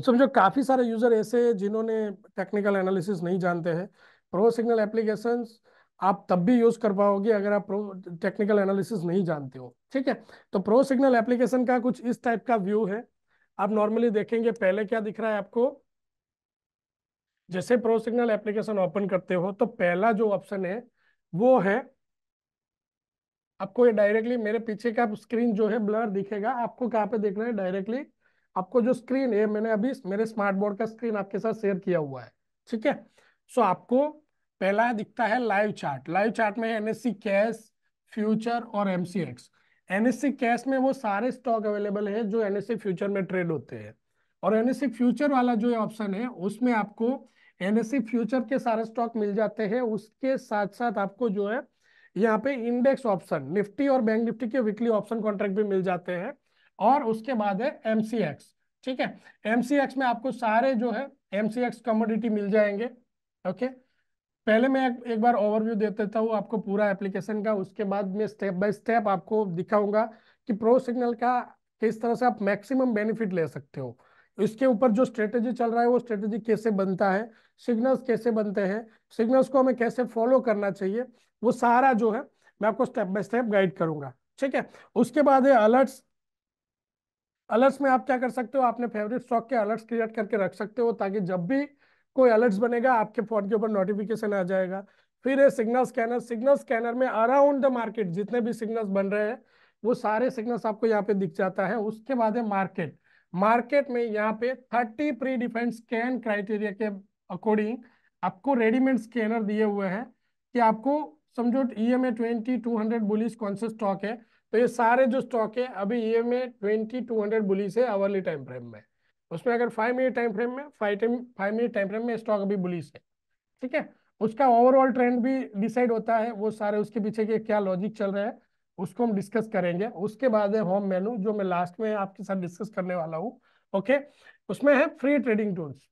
समझो काफ़ी सारे यूज़र ऐसे हैं जिन्होंने टेक्निकल एनालिसिस नहीं जानते हैं प्रो सिग्नल एप्लीकेशन आप तब भी यूज़ कर पाओगे अगर आप प्रो टेक्निकल एनालिसिस नहीं जानते हो ठीक है तो प्रो सिग्नल एप्लीकेशन का कुछ इस टाइप का व्यू है आप नॉर्मली देखेंगे पहले क्या दिख रहा है आपको जैसे प्रो सिग्नल एप्लीकेशन ओपन करते हो तो पहला जो ऑप्शन है वो है आपको ये डायरेक्टली मेरे पीछे का स्क्रीन जो है ब्लर दिखेगा आपको कहाँ पे देखना है डायरेक्टली आपको जो स्क्रीन है मैंने अभी मेरे स्मार्ट बोर्ड का स्क्रीन आपके साथ शेयर किया हुआ है ठीक है सो आपको पहला दिखता है लाइव चार्ट लाइव चार्ट में एनएससी कैश फ्यूचर और एमसीएक्स एनएससी कैश में वो सारे स्टॉक अवेलेबल है जो एनएससी फ्यूचर में ट्रेड होते हैं और एनएससी फ्यूचर वाला जो ऑप्शन है उसमें आपको एनएससी फ्यूचर के सारे स्टॉक मिल जाते हैं उसके साथ साथ आपको जो है यहाँ पे इंडेक्स ऑप्शन निफ्टी और बैंक निफ्टी के वीकली ऑप्शन कॉन्ट्रैक्ट भी मिल जाते हैं और उसके बाद है एम ठीक है एम में आपको सारे जो है एम कमोडिटी मिल जाएंगे ओके पहले मैं एक, एक बार ओवरव्यू दे देता हूँ आपको पूरा एप्लीकेशन का उसके बाद मैं स्टेप बाय स्टेप आपको दिखाऊंगा कि प्रो सिग्नल का किस तरह से आप मैक्सिमम बेनिफिट ले सकते हो इसके ऊपर जो स्ट्रेटेजी चल रहा है वो स्ट्रेटेजी कैसे बनता है सिग्नल्स कैसे बनते हैं सिग्नल्स को हमें कैसे फॉलो करना चाहिए वो सारा जो है मैं आपको स्टेप बाय स्टेप गाइड करूंगा ठीक है उसके बाद है अलर्ट्स अलर्ट्स में आप क्या कर सकते हो आपने फेवरेट स्टॉक के अलर्ट्स क्रिएट करके रख सकते हो ताकि जब भी कोई अलर्ट्स बनेगा आपके फोन के ऊपर नोटिफिकेशन आ जाएगा फिर है सिग्नल स्कैनर सिग्नल स्कैनर में अराउंड द मार्केट जितने भी सिग्नल्स बन रहे हैं वो सारे सिग्नल्स आपको यहाँ पे दिख जाता है उसके बाद है मार्केट मार्केट में यहाँ पे thirty predefined scan criteria के अकॉर्डिंग आपको रेडीमेड स्कैनर दिए हुए हैं कि आपको समझो E M A twenty two hundred bullish कौन से स्टॉक है तो ये सारे जो स्टॉक है अभी ये में ट्वेंटी टू हंड्रेड बुलिस है अवरली टाइम फ्रेम में उसमें अगर फाइव मिनट टाइम फ्रेम में five time five minute time frame में स्टॉक अभी बुलिस है ठीक है उसका ओवरऑल ट्रेंड भी डिसाइड होता है वो सारे उसके पीछे के क्या लॉजिक चल रहे हैं उसको हम डिस्कस करेंगे उसके बाद है होम मेनू जो मैं लास्ट में आपके साथ डिस्कस करने वाला हूँ ओके उसमें है free trading tools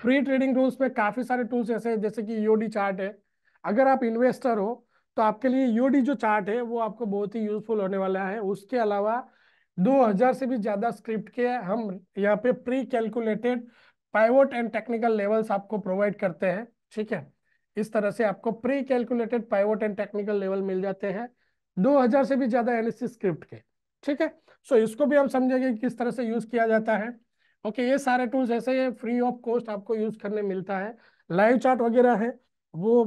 free trading tools में काफ़ी सारे टूल्स ऐसे जैसे कि ईओडी चार्ट है अगर आप इन्वेस्टर हो तो आपके लिए यूडी जो चार्ट है वो आपको बहुत ही यूजफुल होने वाला है उसके अलावा 2000 से भी ज़्यादा स्क्रिप्ट के हम यहाँ पे pre calculated pivot and technical levels आपको प्रोवाइड करते हैं ठीक है इस तरह से आपको pre calculated pivot and technical level मिल जाते हैं 2000 से भी ज़्यादा एनएससी स्क्रिप्ट के ठीक है सो इसको भी हम समझेंगे किस तरह से यूज़ किया जाता है ओके okay, ये सारे टूल्स ऐसे फ्री ऑफ कॉस्ट आपको यूज़ करने मिलता है लाइव चार्ट वगैरह है वो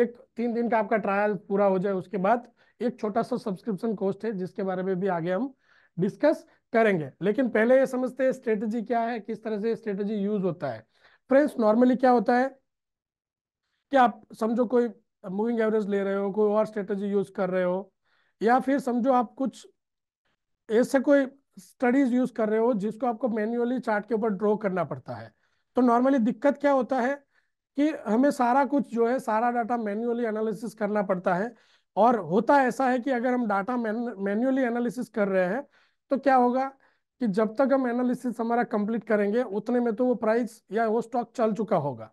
एक तीन दिन का आपका ट्रायल पूरा हो जाए उसके बाद एक छोटा सा सब्सक्रिप्शन कोस्ट है जिसके बारे में भी आगे हम डिस्कस करेंगे लेकिन पहले ये समझते हैं स्ट्रेटजी क्या है किस तरह से स्ट्रेटजी यूज होता है फ्रेंड्स नॉर्मली क्या होता है कि आप समझो कोई मूविंग एवरेज ले रहे हो कोई और स्ट्रेटजी यूज कर रहे हो या फिर समझो आप कुछ ऐसे कोई स्टडीज यूज कर रहे हो जिसको आपको मैन्युअली चार्ट के ऊपर ड्रॉ करना पड़ता है तो नॉर्मली दिक्कत क्या होता है कि हमें सारा कुछ जो है सारा डाटा मैन्युअली एनालिसिस करना पड़ता है और होता ऐसा है कि अगर हम डाटा मैन्युअली एनालिसिस कर रहे हैं तो क्या होगा कि जब तक हम एनालिसिस हमारा कंप्लीट करेंगे उतने में तो वो प्राइस या वो स्टॉक चल चुका होगा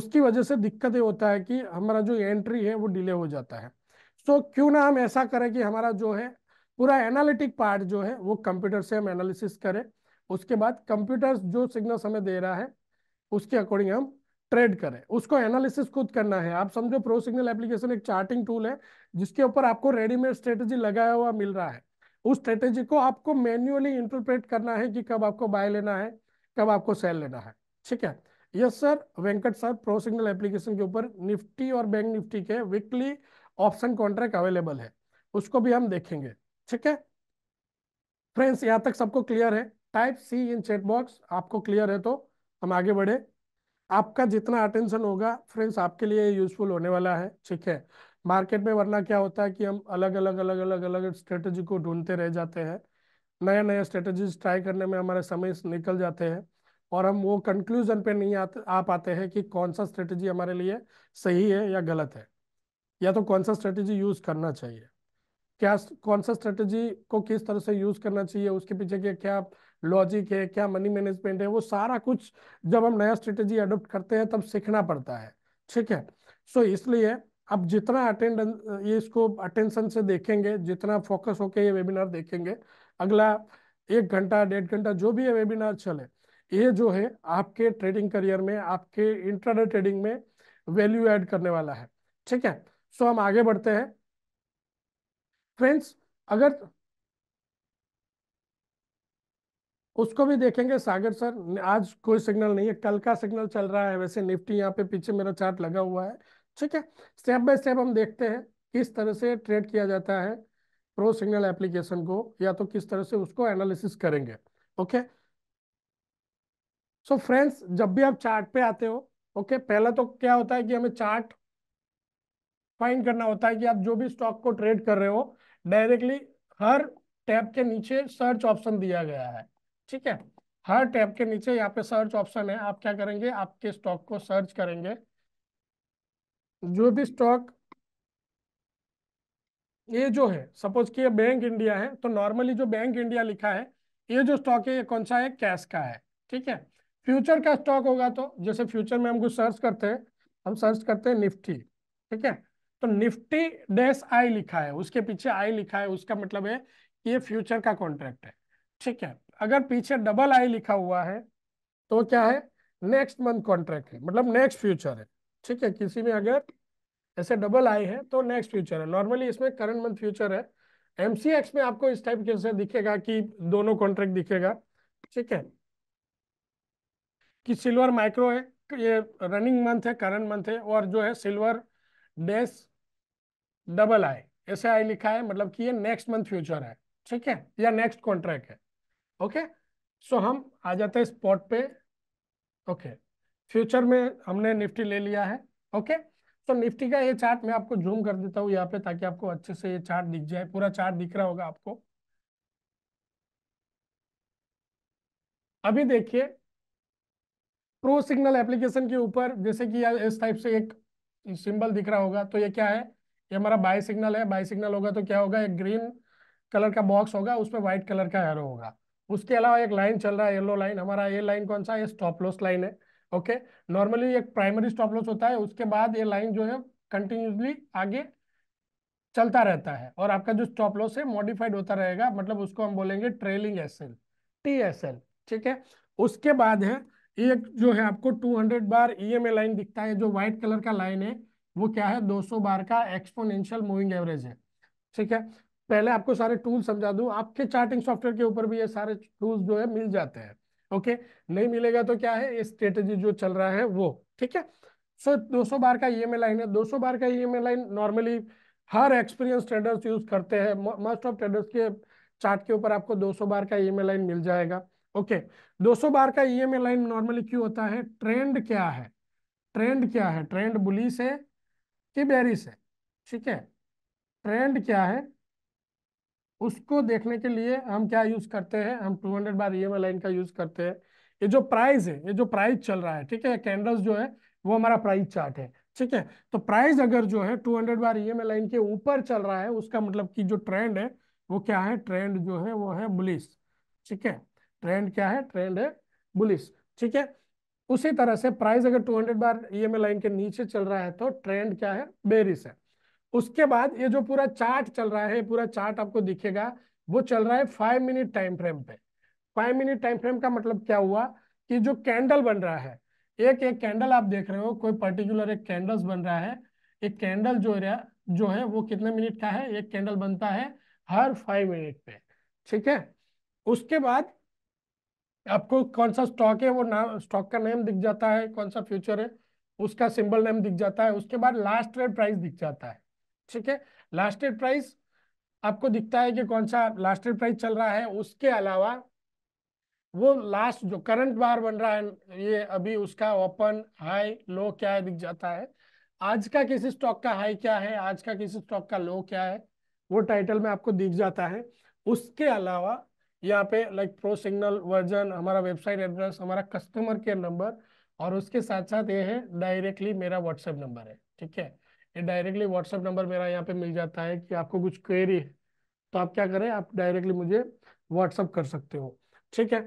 उसकी वजह से दिक्कत ये होता है कि हमारा जो एंट्री है वो डिले हो जाता है सो तो so, क्यों ना हम ऐसा करें कि हमारा जो है पूरा एनालिटिक पार्ट जो है वो कंप्यूटर से हम एनालिसिस करें उसके बाद कंप्यूटर जो सिग्नल्स हमें दे रहा है उसके अकॉर्डिंग हम ट्रेड करें उसको एनालिसिस खुद करना है आप समझो प्रो सिग्नल एप्लीकेशन एक चार्टिंग टूल है जिसके ऊपर आपको रेडीमेड स्ट्रेटेजी लगाया हुआ मिल रहा है उस स्ट्रेटेजी को आपको मैन्युअली इंटरप्रेट करना है कि कब आपको बाय लेना है कब आपको सेल लेना है ठीक है yes sir Venkat sir pro signal application के ऊपर निफ्टी और बैंक निफ्टी के वीकली ऑप्शन कॉन्ट्रैक्ट अवेलेबल है उसको भी हम देखेंगे ठीक है फ्रेंड्स यहाँ तक सबको क्लियर है टाइप सी इन चेट बॉक्स आपको क्लियर है तो हम आगे बढ़े आपका जितना अटेंशन होगा फ्रेंड्स आपके लिए यूजफुल होने वाला है ठीक है मार्केट में वरना क्या होता है कि हम अलग अलग अलग अलग अलग स्ट्रेटजी को ढूंढते रह जाते हैं नया नया स्ट्रेटजीज ट्राई करने में हमारे समय निकल जाते हैं और हम वो कंक्लूजन पे नहीं आते आ पाते हैं कि कौन सा स्ट्रेटजी हमारे लिए सही है या गलत है या तो कौन सा स्ट्रेटजी यूज करना चाहिए क्या कौन सा स्ट्रेटजी को किस तरह से यूज करना चाहिए उसके पीछे के क्या लॉजिक है क्या मनी मैनेजमेंट है वो सारा कुछ जब हम नया स्ट्रेटेजी अडोप्ट करते हैं तब सीखना पड़ता है ठीक है सो so, इसलिए अब जितना अटेंड ये इसको अटेंशन से देखेंगे जितना फोकस होके ये वेबिनार देखेंगे अगला एक घंटा डेढ़ घंटा जो भी ये वेबिनार चले ये जो है आपके ट्रेडिंग करियर में आपके इंटरनेट ट्रेडिंग में वैल्यू ऐड करने वाला है ठीक है सो so, हम आगे बढ़ते हैं फ्रेंड्स अगर उसको भी देखेंगे सागर सर आज कोई सिग्नल नहीं है कल का सिग्नल चल रहा है वैसे निफ्टी यहाँ पे पीछे मेरा चार्ट लगा हुआ है ठीक है स्टेप बाय स्टेप हम देखते हैं किस तरह से ट्रेड किया जाता है प्रो सिग्नल एप्लीकेशन को या तो किस तरह से उसको एनालिसिस करेंगे ओके सो फ्रेंड्स जब भी आप चार्ट पे आते हो ओके okay, पहला तो क्या होता है कि हमें चार्ट फाइंड करना होता है कि आप जो भी स्टॉक को ट्रेड कर रहे हो डायरेक्टली हर टैब के नीचे सर्च ऑप्शन दिया गया है ठीक है हर टैब के नीचे यहाँ पे सर्च ऑप्शन है आप क्या करेंगे आपके स्टॉक को सर्च करेंगे जो भी स्टॉक ये जो है सपोज कि ये बैंक इंडिया है तो नॉर्मली जो बैंक इंडिया लिखा है ये जो स्टॉक है ये कौन सा है कैश का है ठीक है फ्यूचर का स्टॉक होगा तो जैसे फ्यूचर में हम कुछ सर्च करते हैं हम सर्च करते हैं निफ्टी ठीक है तो निफ्टी डैश आई लिखा है उसके पीछे आई लिखा है उसका मतलब है ये फ्यूचर का कॉन्ट्रैक्ट है ठीक है अगर पीछे डबल आई लिखा हुआ है तो क्या है नेक्स्ट मंथ कॉन्ट्रैक्ट है मतलब नेक्स्ट फ्यूचर है ठीक है किसी में अगर ऐसे डबल आई है तो नेक्स्ट फ्यूचर है नॉर्मली इसमें करंट मंथ फ्यूचर है एमसीएक्स में आपको इस टाइप के दिखेगा कि दोनों कॉन्ट्रैक्ट दिखेगा ठीक है कि सिल्वर माइक्रो है ये रनिंग मंथ है करंट मंथ है और जो है सिल्वर डेस डबल आई ऐसे आई लिखा है मतलब कि ये नेक्स्ट मंथ फ्यूचर है ठीक है या नेक्स्ट कॉन्ट्रैक्ट है ओके सो हम आ जाते हैं स्पॉट पे ओके फ्यूचर में हमने निफ्टी ले लिया है ओके तो निफ्टी का ये चार्ट मैं आपको जूम कर देता हूँ यहाँ पे ताकि आपको अच्छे से ये चार्ट दिख जाए पूरा चार्ट दिख रहा होगा आपको अभी देखिए प्रो सिग्नल एप्लीकेशन के ऊपर जैसे कि इस टाइप से एक सिंबल दिख रहा होगा तो ये क्या है ये हमारा बाय सिग्नल है बाय सिग्नल होगा तो क्या होगा एक ग्रीन कलर का बॉक्स होगा उसमें व्हाइट कलर का एरो होगा उसके अलावा एक लाइन चल रहा है येलो लाइन हमारा ये लाइन कौन सा है स्टॉप लॉस लाइन है ओके नॉर्मली एक प्राइमरी स्टॉप लॉस होता है उसके बाद ये लाइन जो है कंटिन्यूसली आगे चलता रहता है और आपका जो स्टॉप लॉस है मॉडिफाइड होता रहेगा मतलब उसको हम बोलेंगे trailing S L T S L ठीक है उसके बाद है एक जो है आपको 200 बार ई एम ए लाइन दिखता है जो व्हाइट कलर का लाइन है वो क्या है 200 बार का एक्सपोनेंशियल मूविंग एवरेज है ठीक है पहले आपको सारे टूल समझा दूं आपके चार्टिंग सॉफ्टवेयर के ऊपर भी ये सारे टूल्स जो है मिल जाते हैं ओके नहीं मिलेगा तो क्या है ये स्ट्रेटेजी जो चल रहा है वो ठीक है सो दो सौ बार का ई e लाइन है सौ बार का ई e लाइन नॉर्मली हर एक्सपीरियंस ट्रेडर्स यूज करते हैं मोस्ट ऑफ ट्रेडर्स के चार्ट के ऊपर आपको 200 बार का ई e लाइन मिल जाएगा ओके okay. 200 बार का ई लाइन नॉर्मली क्यों होता है ट्रेंड क्या है ट्रेंड क्या है ट्रेंड बुलिस है कि बेरिस है ठीक है ट्रेंड क्या है उसको देखने के लिए हम क्या यूज करते हैं हम 200 बार ई e लाइन का यूज करते हैं ये जो प्राइस है ये जो प्राइस चल रहा है ठीक है कैंडल्स जो है वो हमारा प्राइस चार्ट है ठीक है तो प्राइस अगर जो है 200 बार ई e लाइन के ऊपर चल रहा है उसका मतलब कि जो ट्रेंड है वो क्या है ट्रेंड जो है वो है बुलिस ठीक है ट्रेंड क्या है ट्रेंड है बुलिस ठीक है उसी तरह से प्राइस अगर 200 बार ई e लाइन के नीचे चल रहा है तो ट्रेंड क्या है बेरिस है उसके बाद ये जो पूरा चार्ट चल रहा है पूरा चार्ट आपको दिखेगा वो चल रहा है फाइव मिनट टाइम फ्रेम पे फाइव मिनट टाइम फ्रेम का मतलब क्या हुआ कि जो कैंडल बन रहा है एक एक कैंडल आप देख रहे हो कोई पर्टिकुलर एक कैंडल्स बन रहा है एक कैंडल जो है जो है वो कितने मिनट का है एक कैंडल बनता है हर फाइव मिनट पे ठीक है उसके बाद आपको कौन सा स्टॉक है वो नाम स्टॉक का नेम दिख जाता है कौन सा फ्यूचर है उसका सिंबल नेम दिख जाता है उसके बाद लास्ट ट्रेड प्राइस दिख जाता है ठीक है लास्टेड प्राइस आपको दिखता है कि कौन सा लास्टेड प्राइस चल रहा है उसके अलावा वो लास्ट जो करंट बार बन रहा है ये अभी उसका ओपन हाई लो क्या है दिख जाता है आज का किसी स्टॉक का हाई क्या है आज का किसी स्टॉक का लो क्या है वो टाइटल में आपको दिख जाता है उसके अलावा यहाँ पे लाइक प्रो सिग्नल वर्जन हमारा वेबसाइट एड्रेस हमारा कस्टमर केयर नंबर और उसके साथ साथ ये है डायरेक्टली मेरा व्हाट्सएप नंबर है ठीक है ये डायरेक्टली व्हाट्सअप नंबर मेरा यहाँ पे मिल जाता है कि आपको कुछ क्वेरी है तो आप क्या करें आप डायरेक्टली मुझे व्हाट्सअप कर सकते हो ठीक है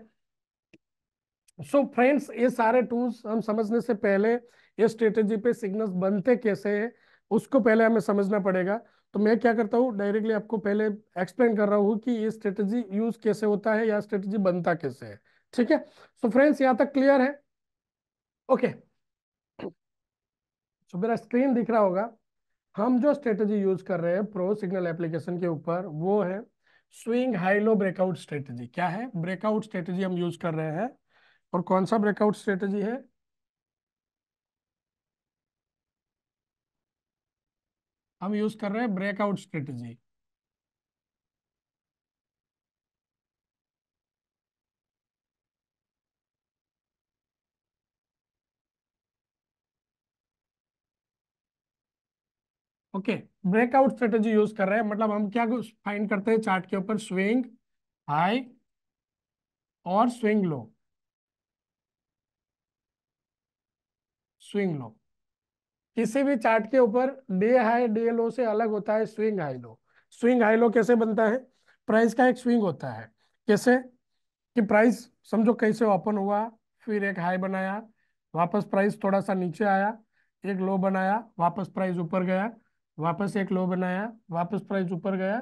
सो so फ्रेंड्स ये सारे टूल्स हम समझने से पहले ये स्ट्रेटेजी पे सिग्नल्स बनते कैसे है उसको पहले हमें समझना पड़ेगा तो मैं क्या करता हूँ डायरेक्टली आपको पहले एक्सप्लेन कर रहा हूँ कि ये स्ट्रेटेजी यूज कैसे होता है या स्ट्रेटेजी बनता कैसे है ठीक है सो फ्रेंड्स यहाँ तक क्लियर है ओके okay. सो मेरा स्क्रीन दिख रहा होगा हम जो स्ट्रेटेजी यूज कर रहे हैं प्रो सिग्नल एप्लीकेशन के ऊपर वो है swing high low breakout strategy क्या है ब्रेकआउट स्ट्रेटेजी हम यूज कर रहे हैं और कौन सा ब्रेकआउट स्ट्रेटजी है हम यूज कर रहे हैं breakout strategy okay breakout strategy use कर रहे हैं मतलब हम क्या फाइंड करते हैं चार्ट के ऊपर स्विंग हाई और स्विंग लो स्विंग लो किसी भी चार्ट के ऊपर डे हाई डे लो से अलग होता है swing high low swing high low कैसे बनता है प्राइस का एक स्विंग होता है कैसे कि प्राइस समझो कैसे ओपन हुआ फिर एक हाई बनाया वापस प्राइस थोड़ा सा नीचे आया एक लो बनाया वापस प्राइस ऊपर गया वापस एक लो बनाया वापस प्राइस ऊपर गया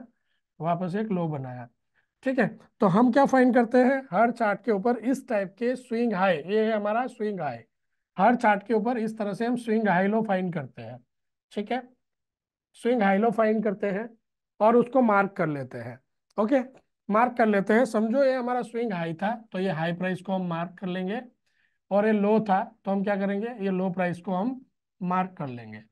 वापस एक लो बनाया ठीक है तो हम क्या फाइन करते हैं हर चार्ट के ऊपर इस टाइप के स्विंग हाई ये है हमारा स्विंग हाई हर चार्ट के ऊपर इस तरह से हम स्विंग हाई लो फाइन करते हैं ठीक है स्विंग हाई लो फाइन करते हैं और उसको मार्क कर लेते हैं ओके मार्क कर लेते हैं समझो ये हमारा स्विंग हाई था तो ये हाई प्राइस को हम मार्क कर लेंगे और ये लो था तो हम क्या करेंगे ये लो प्राइस को हम मार्क कर लेंगे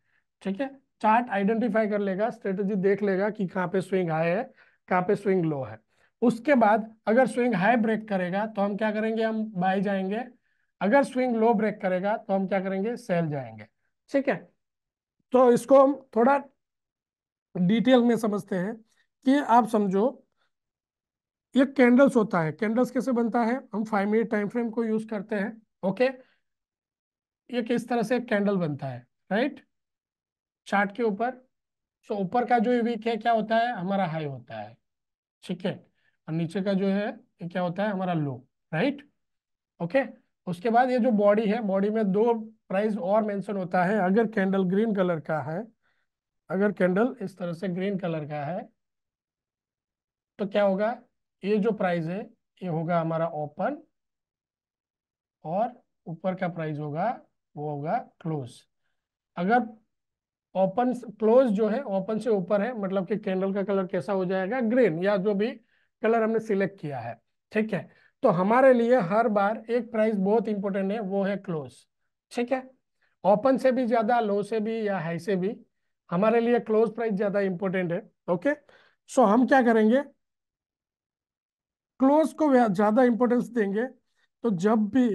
ठीक है चार्ट आइडेंटिफाई कर लेगा स्ट्रेटेजी देख लेगा कि कहाँ पे स्विंग हाई है कहाँ पे स्विंग लो है उसके बाद अगर स्विंग हाई ब्रेक करेगा तो हम क्या करेंगे हम बाय जाएंगे अगर स्विंग लो ब्रेक करेगा तो हम क्या करेंगे सेल जाएंगे ठीक है तो इसको हम थोड़ा डिटेल में समझते हैं कि आप समझो ये कैंडल्स होता है कैंडल्स कैसे बनता है हम फाइव मिनट टाइम फ्रेम को यूज करते हैं ओके ये किस तरह से कैंडल बनता है राइट चार्ट के ऊपर तो ऊपर का जो वीक है क्या होता है हमारा हाई होता है ठीक है और नीचे का जो है ये क्या होता है हमारा लो राइट ओके उसके बाद ये जो बॉडी है बॉडी में दो प्राइस और मेंशन होता है अगर कैंडल ग्रीन कलर का है अगर कैंडल इस तरह से ग्रीन कलर का है तो क्या होगा ये जो प्राइस है ये होगा हमारा ओपन और ऊपर का प्राइस होगा वो होगा क्लोज अगर ओपन क्लोज जो है ओपन से ऊपर है मतलब कि कैंडल का कलर कैसा हो जाएगा ग्रीन या जो भी कलर हमने सिलेक्ट किया है ठीक है तो हमारे लिए हर बार एक प्राइस बहुत इंपॉर्टेंट है वो है क्लोज ठीक है ओपन से भी ज्यादा लो से भी या हाई से भी हमारे लिए क्लोज प्राइस ज्यादा इंपॉर्टेंट है ओके सो हम क्या करेंगे क्लोज को ज्यादा इंपॉर्टेंस देंगे तो जब भी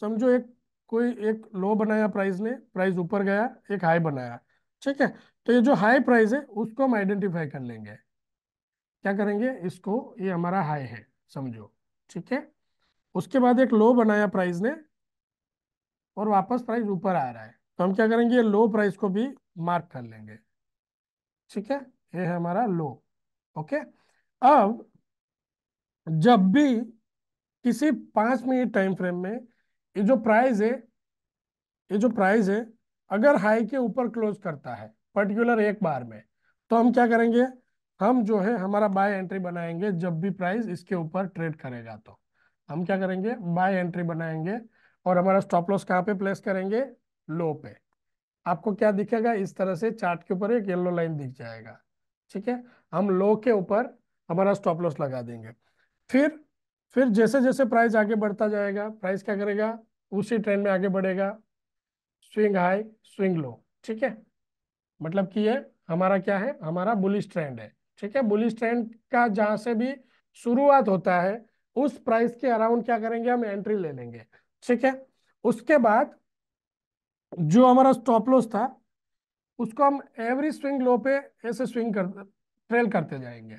समझो एक कोई एक लो बनाया प्राइस ने प्राइस ऊपर गया एक हाई बनाया ठीक है तो ये जो हाई प्राइस है उसको हम आइडेंटिफाई कर लेंगे क्या करेंगे इसको ये हमारा हाई है समझो ठीक है उसके बाद एक लो बनाया प्राइस ने और वापस प्राइस ऊपर आ रहा है तो हम क्या करेंगे ये लो प्राइस को भी मार्क कर लेंगे ठीक है ये है हमारा लो ओके अब जब भी किसी पांच मिनट टाइम फ्रेम में ये जो प्राइस है ये जो प्राइस है अगर हाई के ऊपर क्लोज करता है पर्टिकुलर एक बार में तो हम क्या करेंगे हम जो है हमारा बाय एंट्री बनाएंगे जब भी प्राइस इसके ऊपर ट्रेड करेगा तो हम क्या करेंगे बाय एंट्री बनाएंगे और हमारा स्टॉप लॉस कहाँ पे प्लेस करेंगे लो पे आपको क्या दिखेगा इस तरह से चार्ट के ऊपर एक येलो लाइन दिख जाएगा ठीक है हम लो के ऊपर हमारा स्टॉप लॉस लगा देंगे फिर फिर जैसे जैसे प्राइस आगे बढ़ता जाएगा प्राइस क्या करेगा उसी ट्रेंड में आगे बढ़ेगा स्विंग हाई स्विंग लो ठीक है मतलब कि ये हमारा क्या है हमारा बुलिस ट्रेंड है ठीक है बुलिस ट्रेंड का जहां से भी शुरुआत होता है उस प्राइस के अराउंड क्या करेंगे हम एंट्री ले लेंगे ठीक है उसके बाद जो हमारा स्टॉप लॉस था उसको हम एवरी स्विंग लो पे ऐसे स्विंग कर ट्रेल करते जाएंगे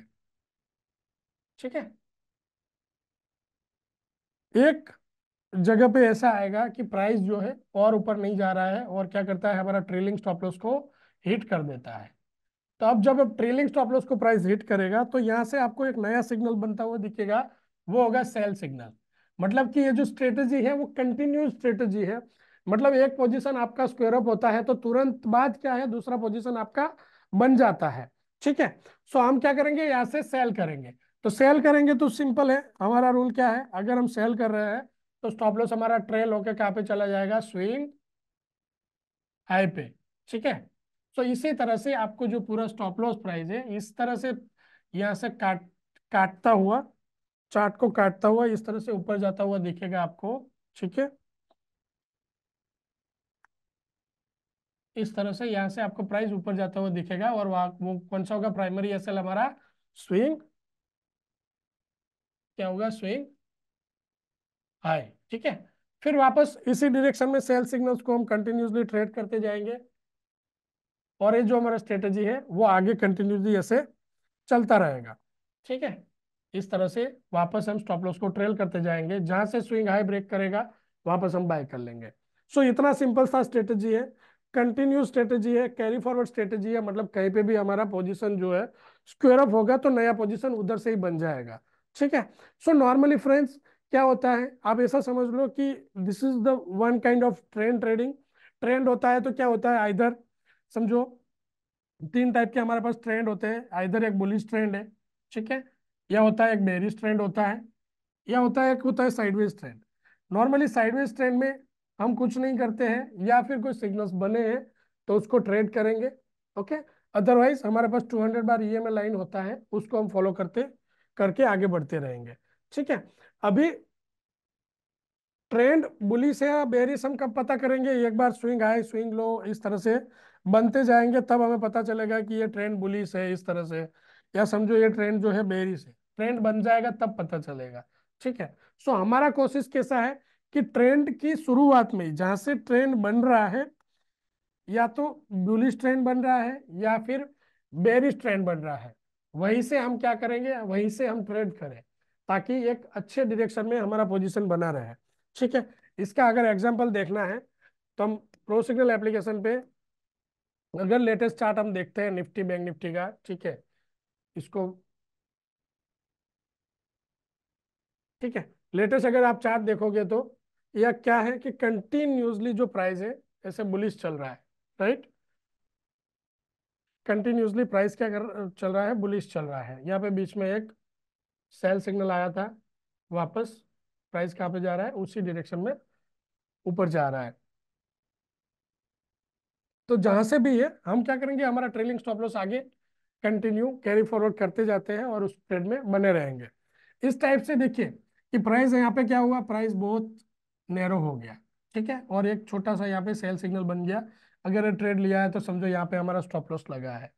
ठीक है एक जगह पे ऐसा आएगा कि प्राइस जो है और ऊपर नहीं जा रहा है और क्या करता है हमारा ट्रेलिंग स्टॉप लॉस को हिट कर देता है तो अब जब अब ट्रेलिंग स्टॉप लॉस को प्राइस हिट करेगा तो यहाँ से आपको एक नया सिग्नल बनता हुआ दिखेगा वो होगा सेल सिग्नल मतलब कि ये जो स्ट्रेटेजी है वो कंटिन्यू स्ट्रेटेजी है मतलब एक पोजिशन आपका स्क्वेयर अप होता है तो तुरंत बाद क्या है दूसरा पोजिशन आपका बन जाता है ठीक है सो हम क्या करेंगे यहाँ से सेल करेंगे तो सेल करेंगे तो सिंपल है हमारा रूल क्या है अगर हम सेल कर रहे हैं तो स्टॉप लॉस हमारा ट्रेल होकर कहाँ पे चला जाएगा स्विंग हाई पे ठीक है तो इसी तरह से आपको जो पूरा स्टॉप लॉस प्राइस है इस तरह से यहाँ से काट काटता हुआ चार्ट को काटता हुआ इस तरह से ऊपर जाता हुआ दिखेगा आपको ठीक है इस तरह से यहाँ से आपको प्राइस ऊपर जाता हुआ दिखेगा और वहां वो कौन सा होगा प्राइमरी एसएल हमारा स्विंग क्या होगा स्विंग आए ठीक है फिर वापस इसी डिरेक्शन में सेल सिग्नल्स को हम कंटिन्यूसली ट्रेड करते जाएंगे और ये जो हमारा स्ट्रेटेजी है वो आगे कंटिन्यूसली ऐसे चलता रहेगा ठीक है इस तरह से वापस हम स्टॉप लॉस को ट्रेल करते जाएंगे जहां से स्विंग हाई ब्रेक करेगा वापस हम बाय कर लेंगे सो so, इतना सिंपल सा स्ट्रेटेजी है कंटिन्यू स्ट्रेटेजी है कैरी फॉरवर्ड स्ट्रेटेजी है मतलब कहीं पे भी हमारा पोजीशन जो है स्क्वेयर अप होगा तो नया पोजीशन उधर से ही बन जाएगा ठीक है सो नॉर्मली फ्रेंड्स क्या होता है आप ऐसा समझ लो कि this is the one kind of trend trading trend होता है तो क्या होता है आइधर समझो तीन टाइप के हमारे पास ट्रेंड होते हैं आइधर एक बुलिस ट्रेंड है ठीक है या होता है एक बेरिस ट्रेंड होता है या होता है एक होता है sideways trend normally sideways trend में हम कुछ नहीं करते हैं या फिर कोई सिग्नल्स बने हैं तो उसको ट्रेड करेंगे ओके अदरवाइज हमारे पास 200 बार ई e लाइन होता है उसको हम फॉलो करते करके आगे बढ़ते रहेंगे ठीक है अभी ट्रेंड बुलिस है या बेरिस हम कब पता करेंगे एक बार स्विंग हाई स्विंग लो इस तरह से बनते जाएंगे तब हमें पता चलेगा कि ये ट्रेंड बुलिस है इस तरह से या समझो ये ट्रेंड जो है बेरिस है ट्रेंड बन जाएगा तब पता चलेगा ठीक है सो हमारा कोशिश कैसा है कि ट्रेंड की शुरुआत में जहां से ट्रेंड बन रहा है या तो बुलिस ट्रेंड बन रहा है या फिर बेरिस ट्रेंड बन रहा है वहीं से हम क्या करेंगे वहीं से हम ट्रेड करें ताकि एक अच्छे डिरेक्शन में हमारा पोजिशन बना रहे ठीक है इसका अगर एग्जाम्पल देखना है तो हम प्रो सिग्नल एप्लीकेशन पे अगर लेटेस्ट चार्ट हम देखते हैं निफ्टी बैंक निफ्टी का ठीक है इसको ठीक है लेटेस्ट अगर आप चार्ट देखोगे तो यह क्या है कि कंटिन्यूसली जो प्राइस है ऐसे बुलिस चल रहा है राइट कंटिन्यूसली प्राइस क्या कर चल रहा है बुलिस चल रहा है यहाँ पे बीच में एक सेल सिग्नल आया था वापस प्राइस कहाँ पे जा रहा है उसी डायरेक्शन में ऊपर जा रहा है तो जहां से भी है हम क्या करेंगे हमारा ट्रेलिंग स्टॉप लॉस आगे कंटिन्यू कैरी फॉरवर्ड करते जाते हैं और उस ट्रेड में बने रहेंगे इस टाइप से देखिए कि प्राइस यहाँ पे क्या हुआ प्राइस बहुत नैरो हो गया ठीक है और एक छोटा सा यहाँ पे सेल सिग्नल बन गया अगर ट्रेड लिया है तो समझो यहाँ पे हमारा स्टॉप लॉस लगा है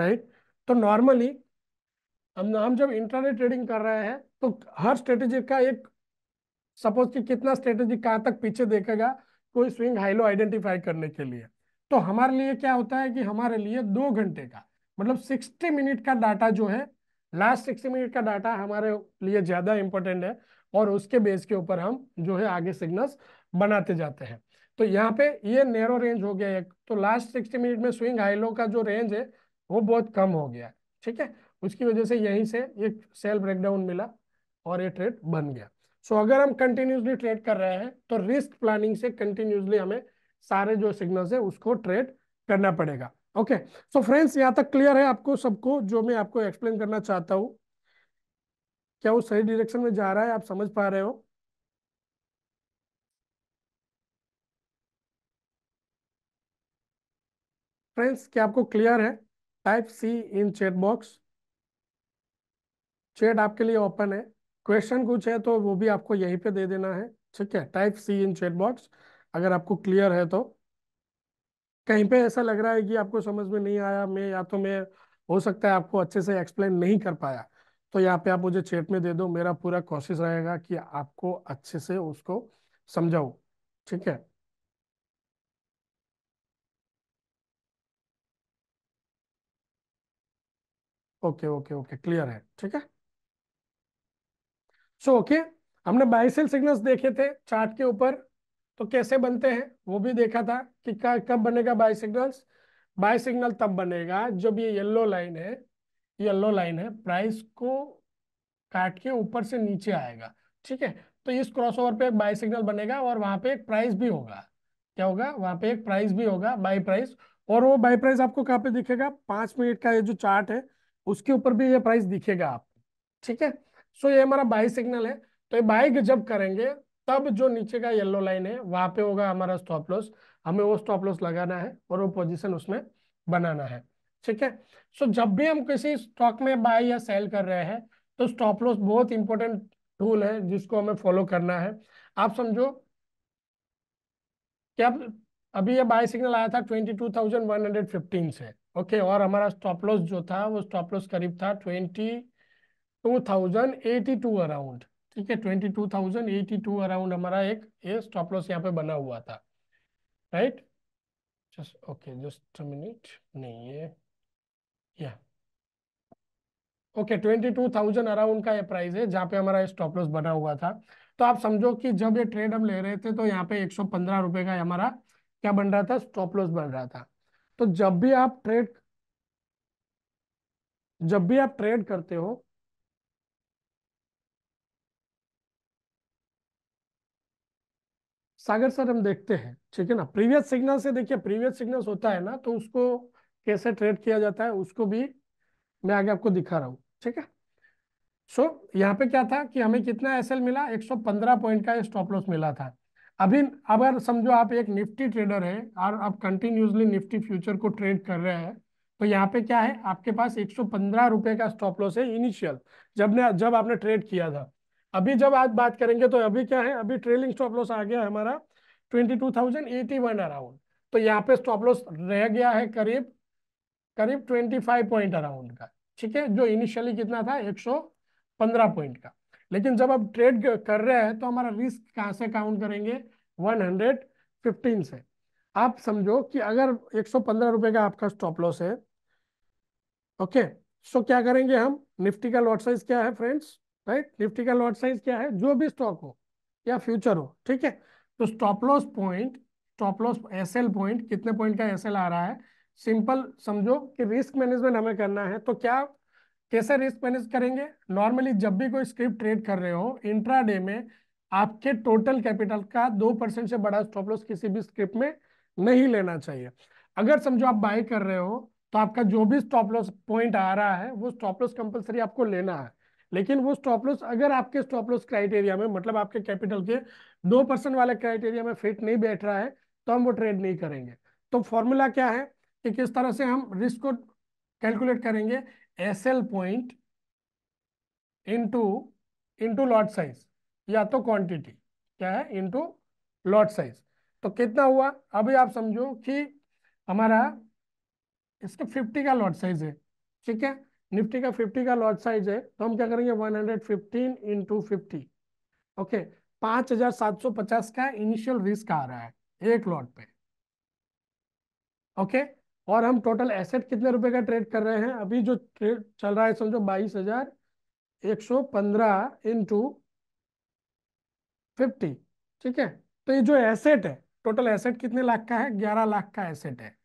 राइट तो नॉर्मली हम हम जब इंटरनेट ट्रेडिंग कर रहे हैं तो हर स्ट्रेटेजी का एक सपोज कि कितना स्ट्रेटेजी कहाँ तक पीछे देखेगा कोई स्विंग हाईलो आइडेंटिफाई करने के लिए तो हमारे लिए क्या होता है कि हमारे लिए दो घंटे का मतलब सिक्सटी मिनट का डाटा जो है लास्ट सिक्सटी मिनट का डाटा हमारे लिए ज़्यादा इंपॉर्टेंट है और उसके बेस के ऊपर हम जो है आगे सिग्नल्स बनाते जाते हैं तो यहाँ पे ये नेरो रेंज हो गया एक तो लास्ट सिक्सटी मिनट में स्विंग हाईलो का जो रेंज है वो बहुत कम हो गया ठीक है उसकी वजह से यहीं से ये सेल ब्रेकडाउन मिला और ये ट्रेड बन गया सो so, अगर हम कंटिन्यूसली ट्रेड कर रहे हैं तो रिस्क प्लानिंग से कंटिन्यूसली हमें सारे जो सिग्नल्स है उसको ट्रेड करना पड़ेगा ओके सो फ्रेंड्स यहाँ तक क्लियर है आपको सबको जो मैं आपको एक्सप्लेन करना चाहता हूँ क्या वो सही डिरेक्शन में जा रहा है आप समझ पा रहे हो फ्रेंड्स क्या आपको क्लियर है type C in chat box chat आपके लिए ओपन है क्वेश्चन कुछ है तो वो भी आपको यहीं पे दे देना है ठीक है type C in chat box अगर आपको क्लियर है तो कहीं पे ऐसा लग रहा है कि आपको समझ में नहीं आया मैं या तो मैं हो सकता है आपको अच्छे से एक्सप्लेन नहीं कर पाया तो यहाँ पे आप मुझे चैट में दे दो मेरा पूरा कोशिश रहेगा कि आपको अच्छे से उसको समझाओ ठीक है ओके ओके ओके क्लियर है ठीक है सो so, ओके okay, हमने बाइसेल सिग्नल्स देखे थे चार्ट के ऊपर तो कैसे बनते हैं वो भी देखा था कि कब बनेगा बाई सिग्नल्स बाई सिग्नल तब बनेगा जब ये येल्लो लाइन है येल्लो लाइन है प्राइस को काट के ऊपर से नीचे आएगा ठीक है तो इस क्रॉसओवर पे एक बाई सिग्नल बनेगा और वहां पे एक प्राइस भी होगा क्या होगा वहां पे एक प्राइस भी होगा बाई प्राइस और वो बाई प्राइस आपको कहाँ पे दिखेगा पांच मिनट का ये जो चार्ट है उसके ऊपर भी ये प्राइस दिखेगा आपको ठीक है सो ये हमारा बाई सिग्नल है तो ये बाई जब करेंगे तब जो नीचे का येलो लाइन है वहां पे होगा हमारा स्टॉप लॉस हमें वो स्टॉप लॉस लगाना है और वो पोजीशन उसमें बनाना है ठीक है सो जब भी हम किसी स्टॉक में बाय या सेल कर रहे हैं तो स्टॉप लॉस बहुत इंपॉर्टेंट टूल है जिसको हमें फॉलो करना है आप समझो क्या अभी ये बाय सिग्नल आया था फिफ्टीन से ओके और हमारा स्टॉप लॉस जो था वो स्टॉप लॉस करीब था 20 2082 तो अराउंड ठीक है 22,082 अराउंड हमारा एक ये स्टॉप लॉस यहाँ पे बना हुआ था right just okay just minute नहीं ये या ओके 22,000 अराउंड का ये प्राइस है जहाँ पे हमारा ये स्टॉप लॉस बना हुआ था तो आप समझो कि जब ये ट्रेड हम ले रहे थे तो यहाँ पे एक सौ का हमारा क्या बन रहा था स्टॉप लॉस बन रहा था तो जब भी आप ट्रेड जब भी आप ट्रेड करते हो सागर सर हम देखते हैं ठीक है ना प्रीवियस सिग्नल से देखिए प्रीवियस सिग्नल होता है ना तो उसको कैसे ट्रेड किया जाता है उसको भी मैं आगे आपको दिखा रहा हूँ ठीक है सो so, यहाँ पे क्या था कि हमें कितना एसएल मिला 115 पॉइंट का स्टॉप लॉस मिला था अभी अगर समझो आप एक निफ्टी ट्रेडर है और आप कंटिन्यूसली निफ्टी फ्यूचर को ट्रेड कर रहे हैं तो यहाँ पे क्या है आपके पास एक सौ का स्टॉप लॉस है इनिशियल जब ने जब आपने ट्रेड किया था अभी जब आज बात करेंगे तो अभी क्या है अभी ट्रेलिंग स्टॉप लॉस आ गया हमारा twenty two thousand eighty one around तो यहाँ पे स्टॉप लॉस रह गया है करीब करीब ट्वेंटी फाइव पॉइंट अराउंड का ठीक है जो इनिशियली कितना था एक सौ पंद्रह पॉइंट का लेकिन जब आप ट्रेड कर रहे हैं तो हमारा रिस्क कहाँ से काउंट करेंगे वन हंड्रेड फिफ्टीन से आप समझो कि अगर एक सौ पंद्रह रुपए का आपका स्टॉप लॉस है ओके सो क्या करेंगे हम निफ्टी का लॉट साइज क्या है फ्रेंड्स राइट निफ्टी का लॉट साइज क्या है जो भी स्टॉक हो या फ्यूचर हो ठीक है तो stop loss point stop loss S point कितने पॉइंट का एस आ रहा है सिंपल समझो कि रिस्क मैनेजमेंट हमें करना है तो क्या कैसे रिस्क मैनेज करेंगे नॉर्मली जब भी कोई स्क्रिप्ट ट्रेड कर रहे हो इंट्रा डे में आपके टोटल कैपिटल का दो परसेंट से बड़ा स्टॉप लॉस किसी भी स्क्रिप्ट में नहीं लेना चाहिए अगर समझो आप बाय कर रहे हो तो आपका जो भी स्टॉप लॉस पॉइंट आ रहा है वो स्टॉप लॉस कंपलसरी आपको लेना है लेकिन वो स्टॉप लॉस अगर आपके स्टॉप लॉस क्राइटेरिया में मतलब आपके कैपिटल के दो परसेंट वाले क्राइटेरिया में फिट नहीं बैठ रहा है तो हम वो ट्रेड नहीं करेंगे तो फॉर्मूला क्या है कि किस तरह से हम रिस्क को कैलकुलेट करेंगे S L point into into lot size या तो क्वांटिटी क्या है इंटू लॉट साइज तो कितना हुआ अभी आप समझो कि हमारा इसका फिफ्टी का लॉट साइज है ठीक है निफ्टी का 50 का लॉट साइज है तो हम क्या करेंगे 115 hundred fifteen into fifty okay पांच हजार सात सौ पचास का इनिशियल रिस्क आ रहा है एक लॉट पे ओके okay? और हम टोटल एसेट कितने रुपए का ट्रेड कर रहे हैं अभी जो ट्रेड चल रहा है समझो बाईस हजार एक सौ पंद्रह इंटू फिफ्टी ठीक है तो ये जो एसेट है टोटल एसेट कितने लाख का है ग्यारह लाख का एसेट है